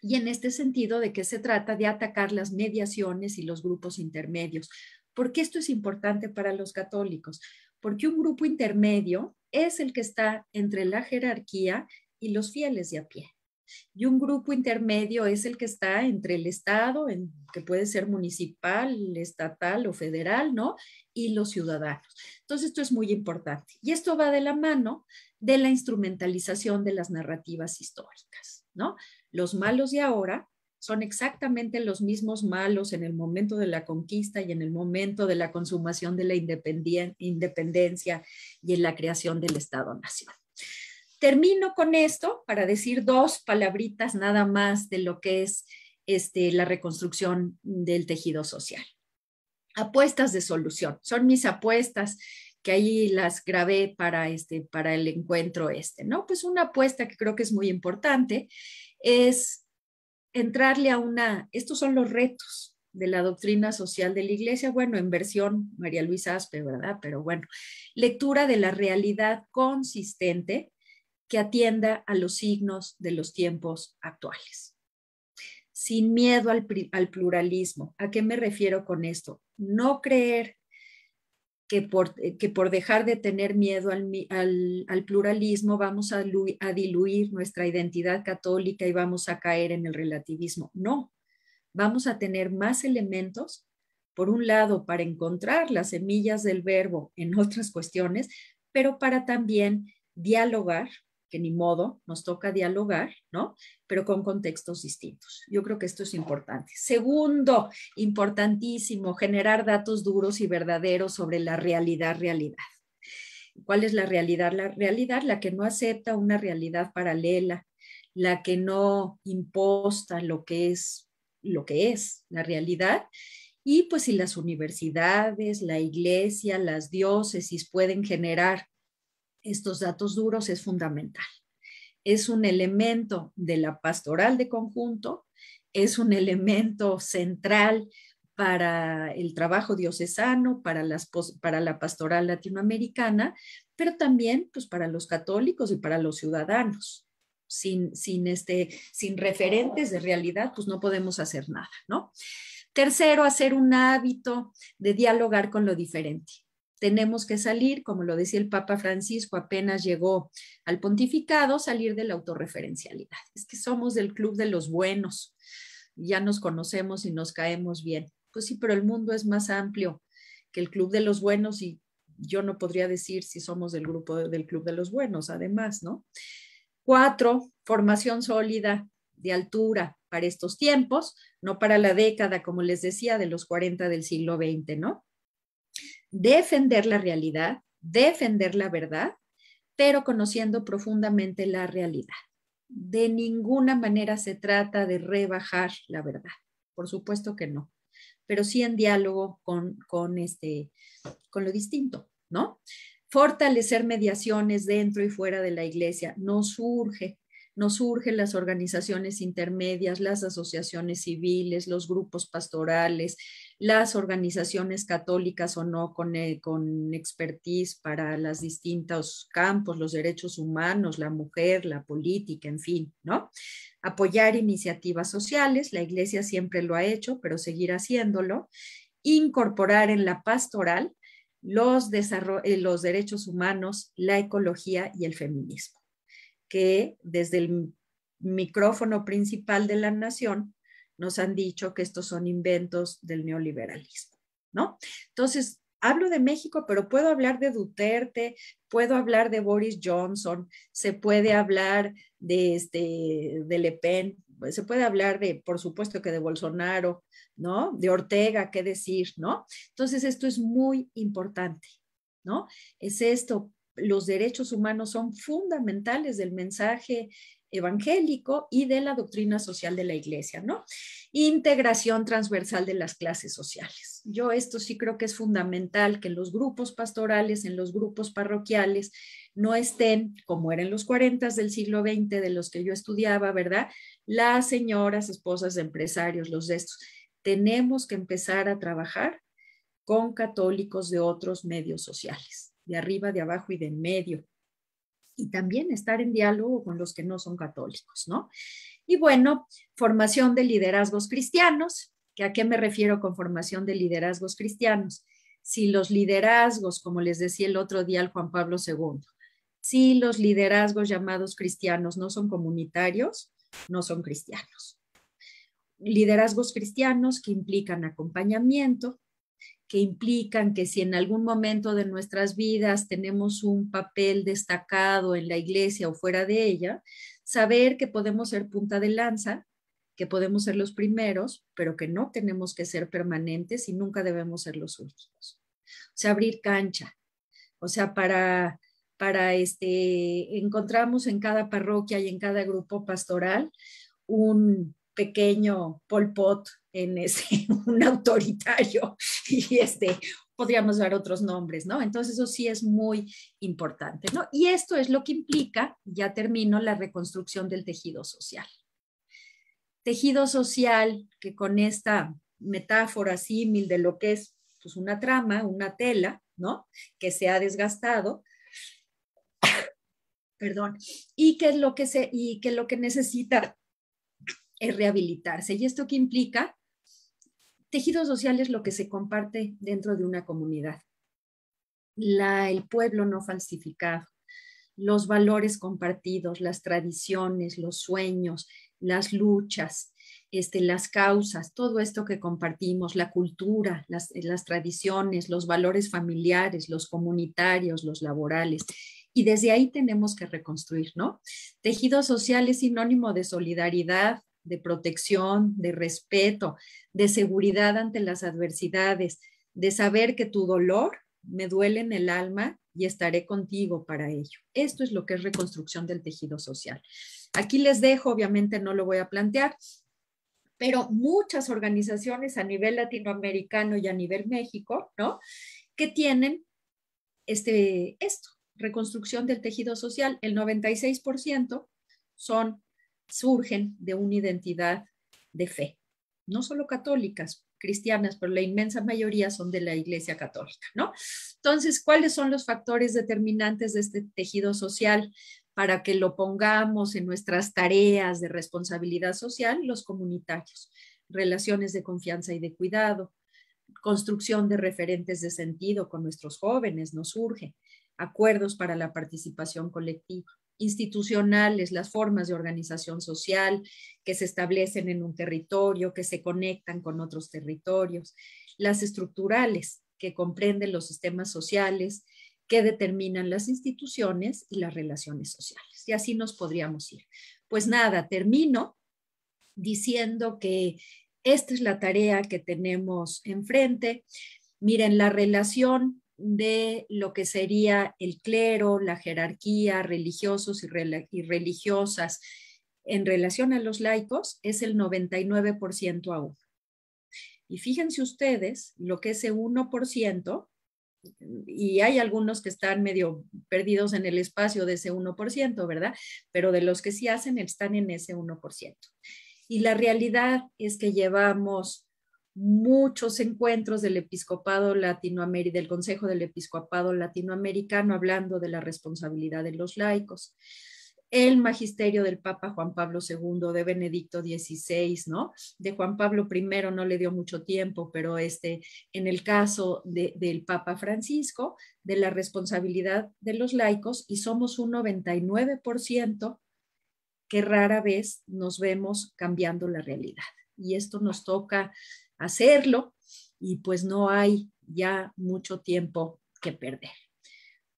Y en este sentido, ¿de que se trata? De atacar las mediaciones y los grupos intermedios. ¿Por qué esto es importante para los católicos? Porque un grupo intermedio es el que está entre la jerarquía y los fieles de a pie. Y un grupo intermedio es el que está entre el Estado, en, que puede ser municipal, estatal o federal, ¿no? Y los ciudadanos. Entonces, esto es muy importante. Y esto va de la mano de la instrumentalización de las narrativas históricas, ¿no? Los malos de ahora son exactamente los mismos malos en el momento de la conquista y en el momento de la consumación de la independencia y en la creación del Estado-Nación. Termino con esto para decir dos palabritas nada más de lo que es este, la reconstrucción del tejido social. Apuestas de solución. Son mis apuestas que ahí las grabé para, este, para el encuentro este, ¿no? Pues una apuesta que creo que es muy importante es entrarle a una, estos son los retos de la doctrina social de la iglesia, bueno, en versión María Luisa Aspe, ¿verdad? Pero bueno, lectura de la realidad consistente que atienda a los signos de los tiempos actuales. Sin miedo al, al pluralismo. ¿A qué me refiero con esto? No creer que por, eh, que por dejar de tener miedo al, pluralismo vamos a, a, diluir nuestra identidad católica y vamos a caer en el relativismo. No, vamos a tener más elementos, por un lado, para encontrar las semillas del verbo en otras cuestiones, pero para también dialogar que ni modo, nos toca dialogar, ¿no? Pero con contextos distintos. Yo creo que esto es importante. Segundo, importantísimo, generar datos duros y verdaderos sobre la realidad, realidad. ¿Cuál es la realidad? La realidad, la que no acepta una realidad paralela, la que no imposta lo que es, lo que es la realidad. Y pues si las universidades, la iglesia, las diócesis pueden generar estos datos duros es fundamental. Es un elemento de la pastoral de conjunto, es un elemento central para el trabajo diocesano, para, las, para la pastoral latinoamericana, pero también pues, para los católicos y para los ciudadanos. Sin, sin, este, sin referentes de realidad, pues no podemos hacer nada, ¿no? Tercero, hacer un hábito de dialogar con lo diferente tenemos que salir, como lo decía el Papa Francisco apenas llegó al pontificado, salir de la autorreferencialidad. Es que somos del club de los buenos, ya nos conocemos y nos caemos bien. Pues sí, pero el mundo es más amplio que el club de los buenos y yo no podría decir si somos del grupo del club de los buenos, además, ¿no? Cuatro, formación sólida de altura para estos tiempos, no para la década, como les decía, de los 40 del siglo XX, ¿no? defender la realidad, defender la verdad, pero conociendo profundamente la realidad. De ninguna manera se trata de rebajar la verdad, por supuesto que no, pero sí en diálogo con, con, este, con lo distinto, ¿no? Fortalecer mediaciones dentro y fuera de la iglesia no surge nos surgen las organizaciones intermedias, las asociaciones civiles, los grupos pastorales, las organizaciones católicas o no con, eh, con expertise para los distintos campos, los derechos humanos, la mujer, la política, en fin, ¿no? Apoyar iniciativas sociales, la iglesia siempre lo ha hecho, pero seguir haciéndolo, incorporar en la pastoral los, eh, los derechos humanos, la ecología y el feminismo, que desde el micrófono principal de la nación nos han dicho que estos son inventos del neoliberalismo, ¿no? Entonces, hablo de México, pero puedo hablar de Duterte, puedo hablar de Boris Johnson, se puede hablar de, este, de Le Pen, se puede hablar de, por supuesto, que de Bolsonaro, ¿no? De Ortega, qué decir, ¿no? Entonces, esto es muy importante, ¿no? Es esto, los derechos humanos son fundamentales del mensaje evangélico y de la doctrina social de la iglesia, ¿no? Integración transversal de las clases sociales. Yo esto sí creo que es fundamental que en los grupos pastorales, en los grupos parroquiales, no estén, como eran los 40 del siglo XX, de los que yo estudiaba, ¿verdad? Las señoras, esposas de empresarios, los de estos. Tenemos que empezar a trabajar con católicos de otros medios sociales, de arriba, de abajo y de medio, y también estar en diálogo con los que no son católicos, ¿no? Y bueno, formación de liderazgos cristianos. ¿A qué me refiero con formación de liderazgos cristianos? Si los liderazgos, como les decía el otro día al Juan Pablo II, si los liderazgos llamados cristianos no son comunitarios, no son cristianos. Liderazgos cristianos que implican acompañamiento, que implican que si en algún momento de nuestras vidas tenemos un papel destacado en la iglesia o fuera de ella, saber que podemos ser punta de lanza, que podemos ser los primeros, pero que no tenemos que ser permanentes y nunca debemos ser los últimos. O sea, abrir cancha. O sea, para para este encontramos en cada parroquia y en cada grupo pastoral un pequeño polpot en ese un autoritario y este, podríamos dar otros nombres, ¿no? Entonces eso sí es muy importante, ¿no? Y esto es lo que implica, ya termino, la reconstrucción del tejido social. Tejido social que con esta metáfora símil de lo que es pues, una trama, una tela, ¿no? Que se ha desgastado, perdón, y que es lo que se, y que lo que necesita es rehabilitarse. ¿Y esto qué implica? tejido social es lo que se comparte dentro de una comunidad. el pueblo no falsificado, los valores compartidos, las tradiciones, los sueños, las luchas, este, las causas, todo esto que compartimos, la cultura, las, las tradiciones, los valores familiares, los comunitarios, los laborales. Y desde ahí tenemos que reconstruir, ¿no? Tejido social es sinónimo de solidaridad, de protección, de respeto, de seguridad ante las adversidades, de saber que tu dolor me duele en el alma y estaré contigo para ello. Esto es lo que es reconstrucción del tejido social. Aquí les dejo, obviamente no lo voy a plantear, pero muchas organizaciones a nivel latinoamericano y a nivel México, ¿no? Que tienen este, esto, reconstrucción del tejido social. El 96% son surgen de una identidad de fe, no solo católicas, cristianas, pero la inmensa mayoría son de la Iglesia Católica, ¿no? Entonces, ¿cuáles son los factores determinantes de este tejido social para que lo pongamos en nuestras tareas de responsabilidad social? Los comunitarios, relaciones de confianza y de cuidado, construcción de referentes de sentido con nuestros jóvenes, nos surge, acuerdos para la participación colectiva institucionales, las formas de organización social que se establecen en un territorio, que se conectan con otros territorios, las estructurales que comprenden los sistemas sociales, que determinan las instituciones y las relaciones sociales. Y así nos podríamos ir. Pues nada, termino diciendo que esta es la tarea que tenemos enfrente. Miren, la relación de lo que sería el clero, la jerarquía, religiosos y, religiosas en relación a los laicos es el 99% aún. Y fíjense ustedes lo que ese 1%, y hay algunos que están medio perdidos en el espacio de ese 1%, ¿verdad? Pero de los que sí hacen están en ese 1%. Y la realidad es que llevamos muchos encuentros del episcopado latinoamericano, del Consejo del Episcopado Latinoamericano, hablando de la responsabilidad de los laicos. El magisterio del Papa Juan Pablo II, de Benedicto XVI, ¿no? De Juan Pablo I no le dio mucho tiempo, pero este, en el caso del Papa Francisco, de la responsabilidad de los laicos, y somos un 99% que rara vez nos vemos cambiando la realidad. Y esto nos toca hacerlo y pues no hay ya mucho tiempo que perder.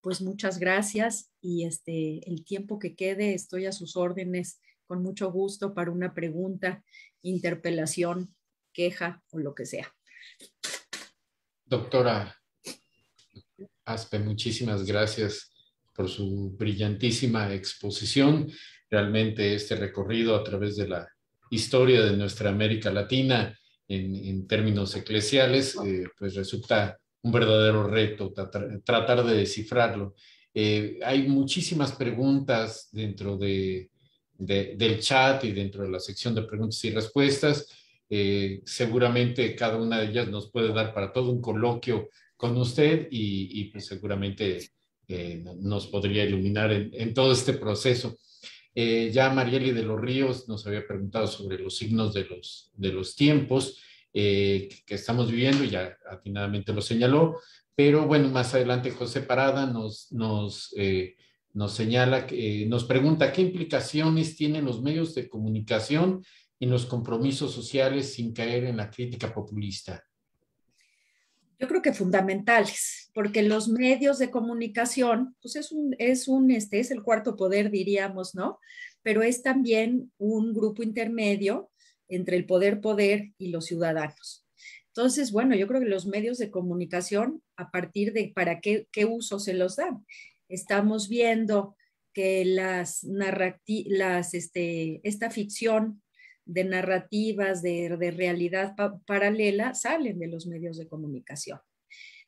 Pues muchas gracias y este, el tiempo que quede estoy a sus órdenes con mucho gusto para una pregunta, interpelación, queja o lo que sea. Doctora Aspe, muchísimas gracias por su brillantísima exposición. Realmente este recorrido a través de la historia de nuestra América Latina en, términos eclesiales, eh, pues resulta un verdadero reto tratar, de descifrarlo. Eh, hay muchísimas preguntas dentro del chat y dentro de la sección de preguntas y respuestas. Eh, seguramente cada una de ellas nos puede dar para todo un coloquio con usted y, pues seguramente nos podría iluminar en, todo este proceso. Eh, ya Marieli de los Ríos nos había preguntado sobre los signos de los, de los tiempos eh, que estamos viviendo, y ya atinadamente lo señaló, pero bueno, más adelante José Parada nos, nos, eh, nos señala, nos pregunta qué implicaciones tienen los medios de comunicación y los compromisos sociales sin caer en la crítica populista yo creo que fundamentales, porque los medios de comunicación, pues es un, es un, este es el cuarto poder, diríamos, ¿no? Pero es también un grupo intermedio entre el poder poder y los ciudadanos. Entonces, bueno, yo creo que los medios de comunicación, a partir de para qué, qué uso se los dan. Estamos viendo que las, las este, esta ficción de narrativas, de, realidad paralela, salen de los medios de comunicación.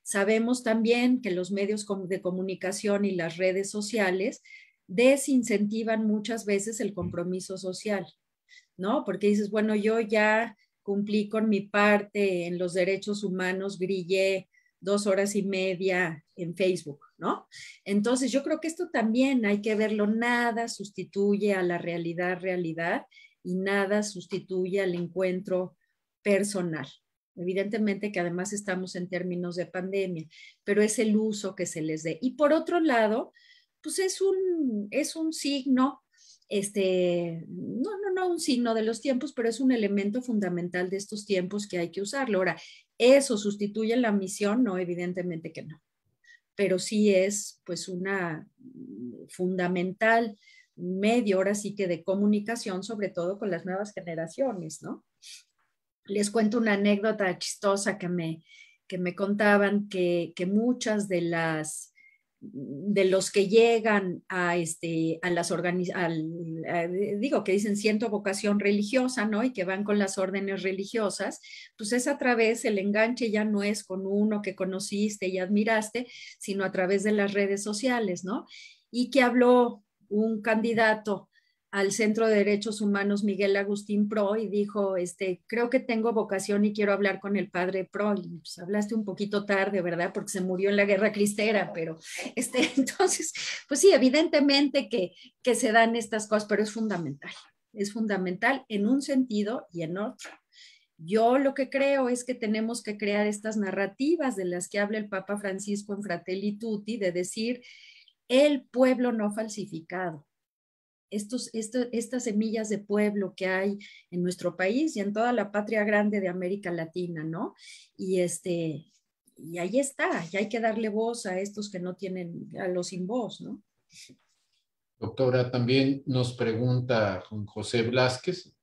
Sabemos también que los medios de comunicación y las redes sociales desincentivan muchas veces el compromiso social, ¿no? Porque dices, bueno, yo ya cumplí con mi parte en los derechos humanos, brillé dos horas y media en Facebook, ¿no? Entonces yo creo que esto también hay que verlo, nada sustituye a la realidad, realidad, y nada sustituye al encuentro personal. Evidentemente que además estamos en términos de pandemia, pero es el uso que se les dé. Y por otro lado, pues es un, es un signo, este, no, no, no un signo de los tiempos, pero es un elemento fundamental de estos tiempos que hay que usarlo. Ahora, ¿eso sustituye la misión? No, evidentemente que no, pero sí es pues una mm, fundamental medio, ahora sí que de comunicación, sobre todo con las nuevas generaciones, ¿no? Les cuento una anécdota chistosa que me, que me contaban que, que muchas de las de los que llegan a, este, a las organizaciones, digo, que dicen siento vocación religiosa, ¿no? Y que van con las órdenes religiosas, pues es a través, el enganche ya no es con uno que conociste y admiraste, sino a través de las redes sociales, ¿no? Y que habló un candidato al Centro de Derechos Humanos Miguel Agustín Pro y dijo, este, creo que tengo vocación y quiero hablar con el padre Pro. Y pues hablaste un poquito tarde, ¿verdad? Porque se murió en la Guerra Cristera, pero este, entonces, pues sí, evidentemente que, que se dan estas cosas, pero es fundamental, es fundamental en un sentido y en otro. Yo lo que creo es que tenemos que crear estas narrativas de las que habla el Papa Francisco en Fratelli Tutti, de decir, el pueblo no falsificado. Estos, estas semillas de pueblo que hay en nuestro país y en toda la patria grande de América Latina, ¿no? Y este, y ahí está, y hay que darle voz a estos que no tienen, a los sin voz, ¿no? Doctora, también nos pregunta José Blázquez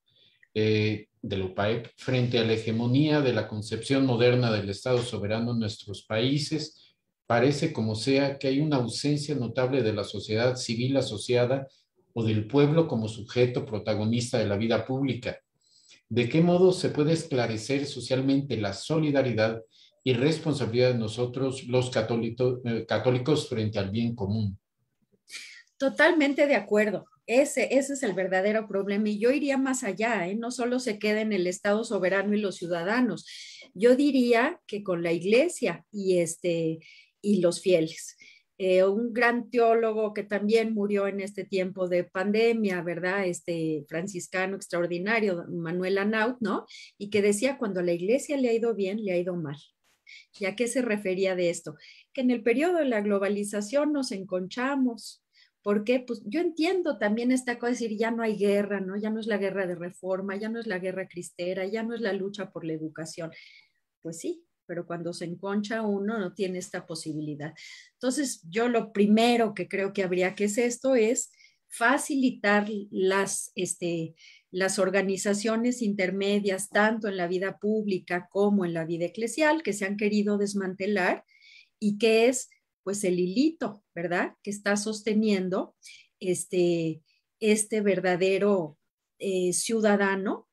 eh, de frente a la hegemonía de la concepción moderna del Estado soberano en nuestros países, parece como sea que hay una ausencia notable de la sociedad civil asociada o del pueblo como sujeto protagonista de la vida pública. ¿De qué modo se puede esclarecer socialmente la solidaridad y responsabilidad de nosotros los eh, católicos frente al bien común? Totalmente de acuerdo. Ese, ese, es el verdadero problema. Y yo iría más allá, ¿eh? no solo se queda en el Estado soberano y los ciudadanos. Yo diría que con la iglesia y, este, y los fieles. Eh, un gran teólogo que también murió en este tiempo de pandemia, ¿verdad? Este franciscano extraordinario, Manuel Anaut, ¿no? Y que decía, cuando a la iglesia le ha ido bien, le ha ido mal. ¿Y a qué se refería de esto? Que en el periodo de la globalización nos enconchamos, porque pues yo entiendo también esta cosa de decir ya no hay guerra, ¿no? Ya no es la guerra de reforma, ya no es la guerra cristera, ya no es la lucha por la educación. Pues sí, pero cuando se enconcha uno no tiene esta posibilidad. Entonces, yo lo primero que creo que habría que hacer es esto es facilitar las, este, las organizaciones intermedias, tanto en la vida pública como en la vida eclesial, que se han querido desmantelar y que es pues el hilito, ¿verdad? Que está sosteniendo este, este verdadero eh, ciudadano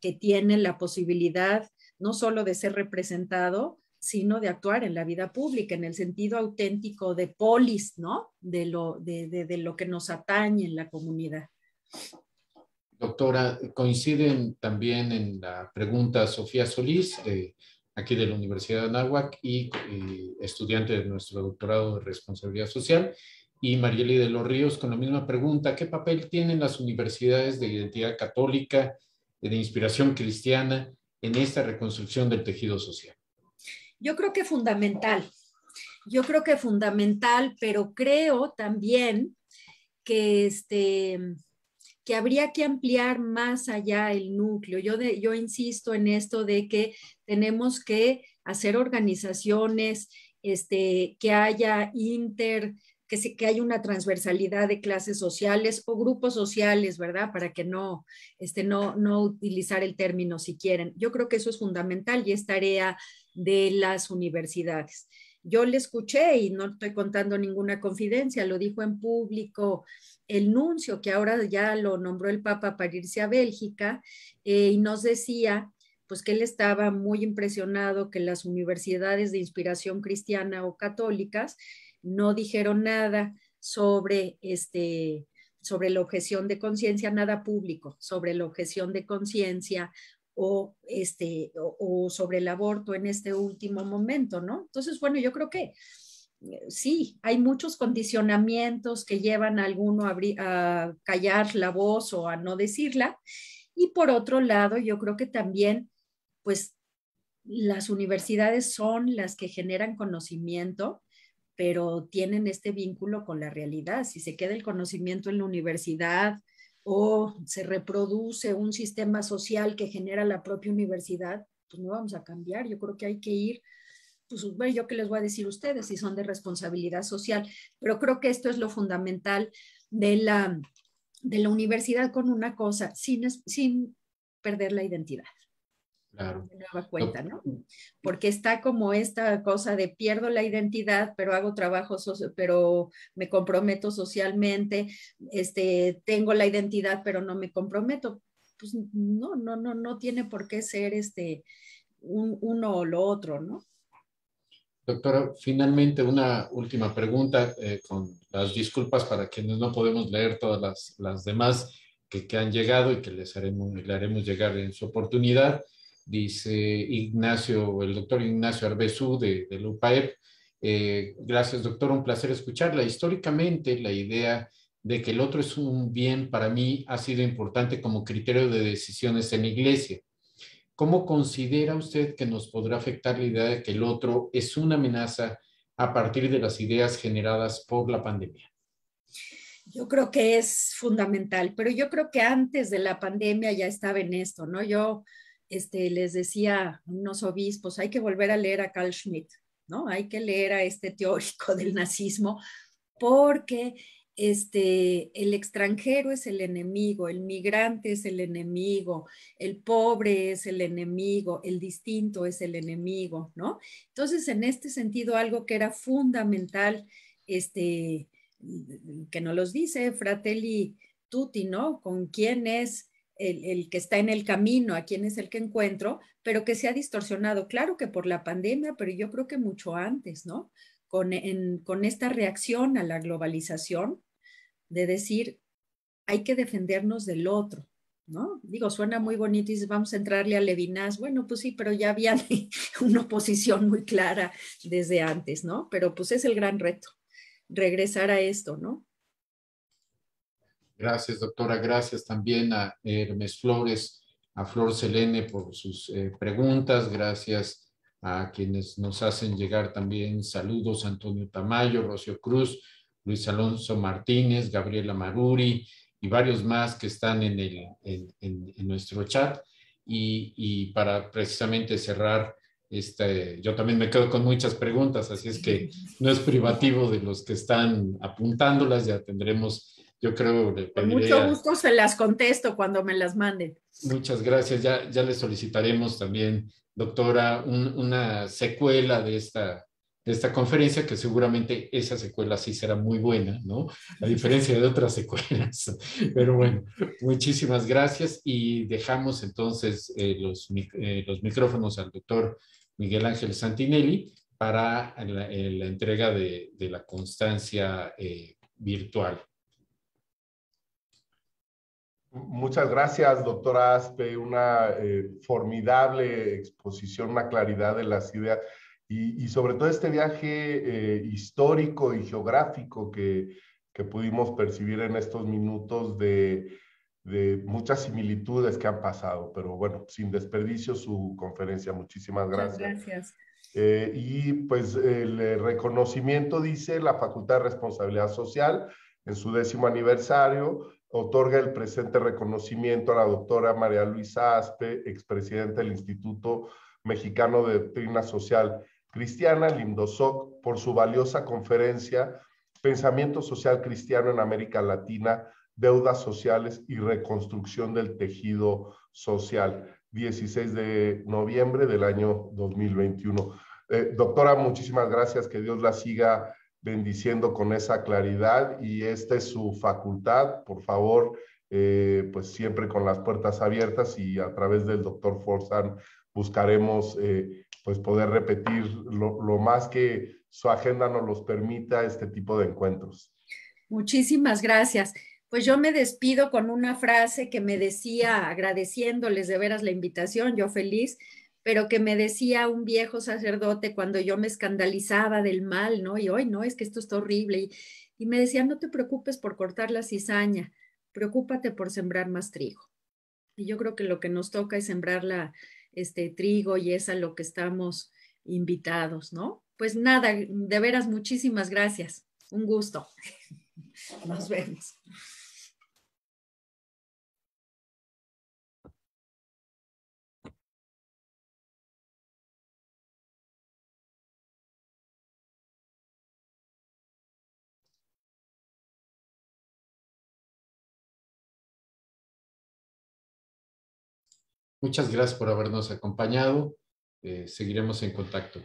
que tiene la posibilidad no solo de ser representado, sino de actuar en la vida pública, en el sentido auténtico de polis, ¿no? De lo, de, lo que nos atañe en la comunidad. Doctora, coinciden también en la pregunta Sofía Solís, eh, aquí de la Universidad de Anáhuac y, eh, estudiante de nuestro doctorado de responsabilidad social, y Marieli de los Ríos con la misma pregunta, ¿qué papel tienen las universidades de identidad católica, de inspiración cristiana en esta reconstrucción del tejido social? Yo creo que fundamental, yo creo que fundamental, pero creo también que, este, que habría que ampliar más allá el núcleo. Yo, yo insisto en esto de que tenemos que hacer organizaciones, este, que haya inter que, que hay una transversalidad de clases sociales o grupos sociales, ¿verdad? Para que no, este, no, no utilizar el término si quieren. Yo creo que eso es fundamental y es tarea de las universidades. Yo le escuché y no estoy contando ninguna confidencia, lo dijo en público el nuncio, que ahora ya lo nombró el Papa para irse a Bélgica, eh, y nos decía pues que él estaba muy impresionado que las universidades de inspiración cristiana o católicas no dijeron nada sobre este sobre la objeción de conciencia, nada público, sobre la objeción de conciencia o, este, o, sobre el aborto en este último momento, ¿no? Entonces, bueno, yo creo que eh, sí, hay muchos condicionamientos que llevan a alguno a, a callar la voz o a no decirla. Y por otro lado, yo creo que también, pues, las universidades son las que generan conocimiento pero tienen este vínculo con la realidad. Si se queda el conocimiento en la universidad o se reproduce un sistema social que genera la propia universidad, pues no vamos a cambiar. Yo creo que hay que ir, pues bueno, yo qué les voy a decir a ustedes si son de responsabilidad social, pero creo que esto es lo fundamental de la, de la universidad con una cosa, sin, sin perder la identidad nueva cuenta, ¿no? Porque está como esta cosa de pierdo la identidad, pero hago trabajo, pero me comprometo socialmente, este, tengo la identidad, pero no me comprometo. Pues no, no, no, no tiene por qué ser este un, uno o lo otro, ¿no? Doctora, finalmente una última pregunta, eh, con las disculpas para quienes no podemos leer todas las, las demás que, que, han llegado y que les haremos, le haremos llegar en su oportunidad dice Ignacio, el doctor Ignacio Arbezú de, de eh, gracias, doctor, un placer escucharla. Históricamente, la idea de que el otro es un bien para mí ha sido importante como criterio de decisiones en la iglesia. ¿Cómo considera usted que nos podrá afectar la idea de que el otro es una amenaza a partir de las ideas generadas por la pandemia? Yo creo que es fundamental, pero yo creo que antes de la pandemia ya estaba en esto, ¿no? Yo este, les decía unos obispos, hay que volver a leer a Carl Schmitt, ¿no? Hay que leer a este teórico del nazismo, porque este, el extranjero es el enemigo, el migrante es el enemigo, el pobre es el enemigo, el distinto es el enemigo, ¿no? Entonces, en este sentido, algo que era fundamental, este, que nos los dice Fratelli Tutti, ¿no? Con quién es el, que está en el camino, a quién es el que encuentro, pero que se ha distorsionado, claro que por la pandemia, pero yo creo que mucho antes, ¿no? Con, esta reacción a la globalización, de decir, hay que defendernos del otro, ¿no? Digo, suena muy bonito y vamos a entrarle a Levinas. Bueno, pues sí, pero ya había una oposición muy clara desde antes, ¿no? Pero pues es el gran reto, regresar a esto, ¿no? Gracias, doctora. Gracias también a Hermes Flores, a Flor Selene por sus eh, preguntas. Gracias a quienes nos hacen llegar también saludos. Antonio Tamayo, Rocio Cruz, Luis Alonso Martínez, Gabriela Maguri y varios más que están en, nuestro chat. Y, para precisamente cerrar, este, yo también me quedo con muchas preguntas, así es que no es privativo de los que están apuntándolas, ya tendremos yo creo Con mucho gusto se las contesto cuando me las manden. Muchas gracias. Ya, ya le solicitaremos también, doctora, una secuela de esta, de esta conferencia, que seguramente esa secuela sí será muy buena, ¿no? A diferencia de otras secuelas. Pero bueno, muchísimas gracias y dejamos entonces eh, eh, los, micrófonos al doctor Miguel Ángel Santinelli para la, eh, entrega de, la constancia virtual. Muchas gracias, doctora Aspe. Una eh, formidable exposición, una claridad de las ideas y, sobre todo este viaje eh, histórico y geográfico que, que, pudimos percibir en estos minutos de, muchas similitudes que han pasado. Pero bueno, sin desperdicio su conferencia. Muchísimas gracias. Muchas gracias. Eh, y pues el reconocimiento, dice la Facultad de Responsabilidad Social, en su décimo aniversario otorga el presente reconocimiento a la doctora María Luisa Aspe, expresidenta del Instituto Mexicano de Doctrina Social Cristiana, Lindosoc, por su valiosa conferencia Pensamiento Social Cristiano en América Latina, Deudas Sociales y Reconstrucción del Tejido Social, 16 de noviembre del año 2021. Eh, doctora, muchísimas gracias, que Dios la siga bendiciendo con esa claridad y esta es su facultad. Por favor, eh, pues siempre con las puertas abiertas y a través del doctor Forzan buscaremos eh, pues poder repetir lo, lo más que su agenda nos los permita este tipo de encuentros. Muchísimas gracias. Pues yo me despido con una frase que me decía agradeciéndoles de veras la invitación, yo feliz, pero que me decía un viejo sacerdote cuando yo me escandalizaba del mal, ¿no? Y hoy no, es que esto está horrible. Y, me decía, no te preocupes por cortar la cizaña, preocúpate por sembrar más trigo. Y yo creo que lo que nos toca es sembrar la, este trigo y es a lo que estamos invitados, ¿no? Pues nada, de veras, muchísimas gracias. Un gusto. Nos vemos. Muchas gracias por habernos acompañado. Eh, seguiremos en contacto.